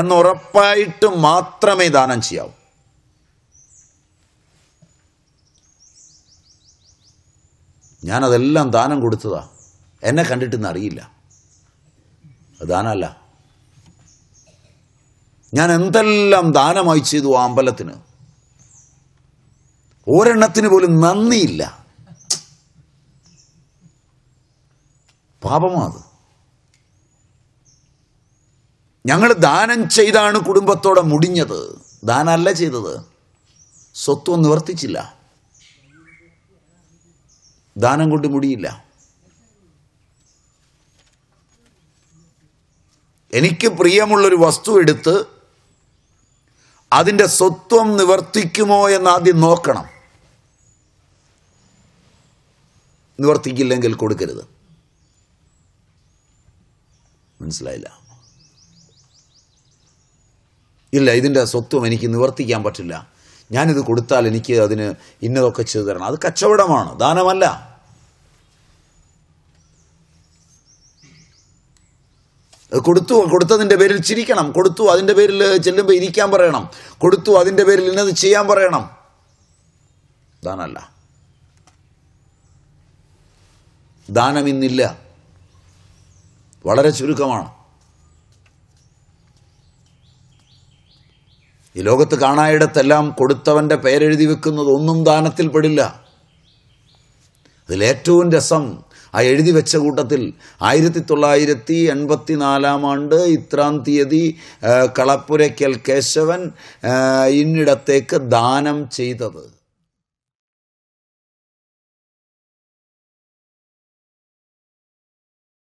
എന്നുറപ്പായിട്ട് മാത്രമേ ദാനം ചെയ്യാവൂ ഞാനതെല്ലാം ദാനം കൊടുത്തതാ എന്നെ കണ്ടിട്ടെന്ന് അറിയില്ല ദാനമല്ല ഞാൻ എന്തെല്ലാം ദാനമായി ചെയ്തു ആ അമ്പലത്തിന് ഒരെണ്ണത്തിന് പോലും നന്ദിയില്ല പാപമാണ് ഞങ്ങൾ ദാനം ചെയ്താണ് കുടുംബത്തോടെ മുടിഞ്ഞത് ദാനമല്ല ചെയ്തത് സ്വത്വം നിവർത്തിച്ചില്ല ദാനം കൊണ്ട് മുടിയില്ല എനിക്ക് പ്രിയമുള്ളൊരു വസ്തു എടുത്ത് അതിൻ്റെ സ്വത്വം നിവർത്തിക്കുമോ എന്ന് ആദ്യം നോക്കണം നിവർത്തിക്കില്ലെങ്കിൽ കൊടുക്കരുത് മനസ്സിലായില്ല ഇല്ല ഇതിൻ്റെ സ്വത്വം എനിക്ക് നിവർത്തിക്കാൻ പറ്റില്ല ഞാനിത് കൊടുത്താൽ എനിക്ക് അതിന് ഇന്നതൊക്കെ ചെയ്തു തരണം അത് കച്ചവടമാണ് ദാനമല്ല കൊടുത്തു കൊടുത്തതിൻ്റെ പേരിൽ ചിരിക്കണം കൊടുത്തു അതിൻ്റെ പേരിൽ ചെല്ലുമ്പോൾ ഇരിക്കാൻ പറയണം കൊടുത്തു അതിൻ്റെ പേരിൽ ഇന്നത് ചെയ്യാൻ പറയണം ദാനമല്ല ദാനം ഇന്നില്ല വളരെ ചുരുക്കമാണ് ഈ ലോകത്ത് കാണായിടത്തെല്ലാം കൊടുത്തവൻ്റെ പേരെഴുതി വെക്കുന്നത് ഒന്നും ദാനത്തിൽപ്പെടില്ല അതിലേറ്റവും രസം ആ എഴുതി വെച്ച കൂട്ടത്തിൽ ആയിരത്തി തൊള്ളായിരത്തി എൺപത്തി നാലാം ആണ്ട് ഇത്രാം തീയതി കളപ്പുരയ്ക്കൽ കേശവൻ ഇന്നിടത്തേക്ക് ദാനം ചെയ്തത്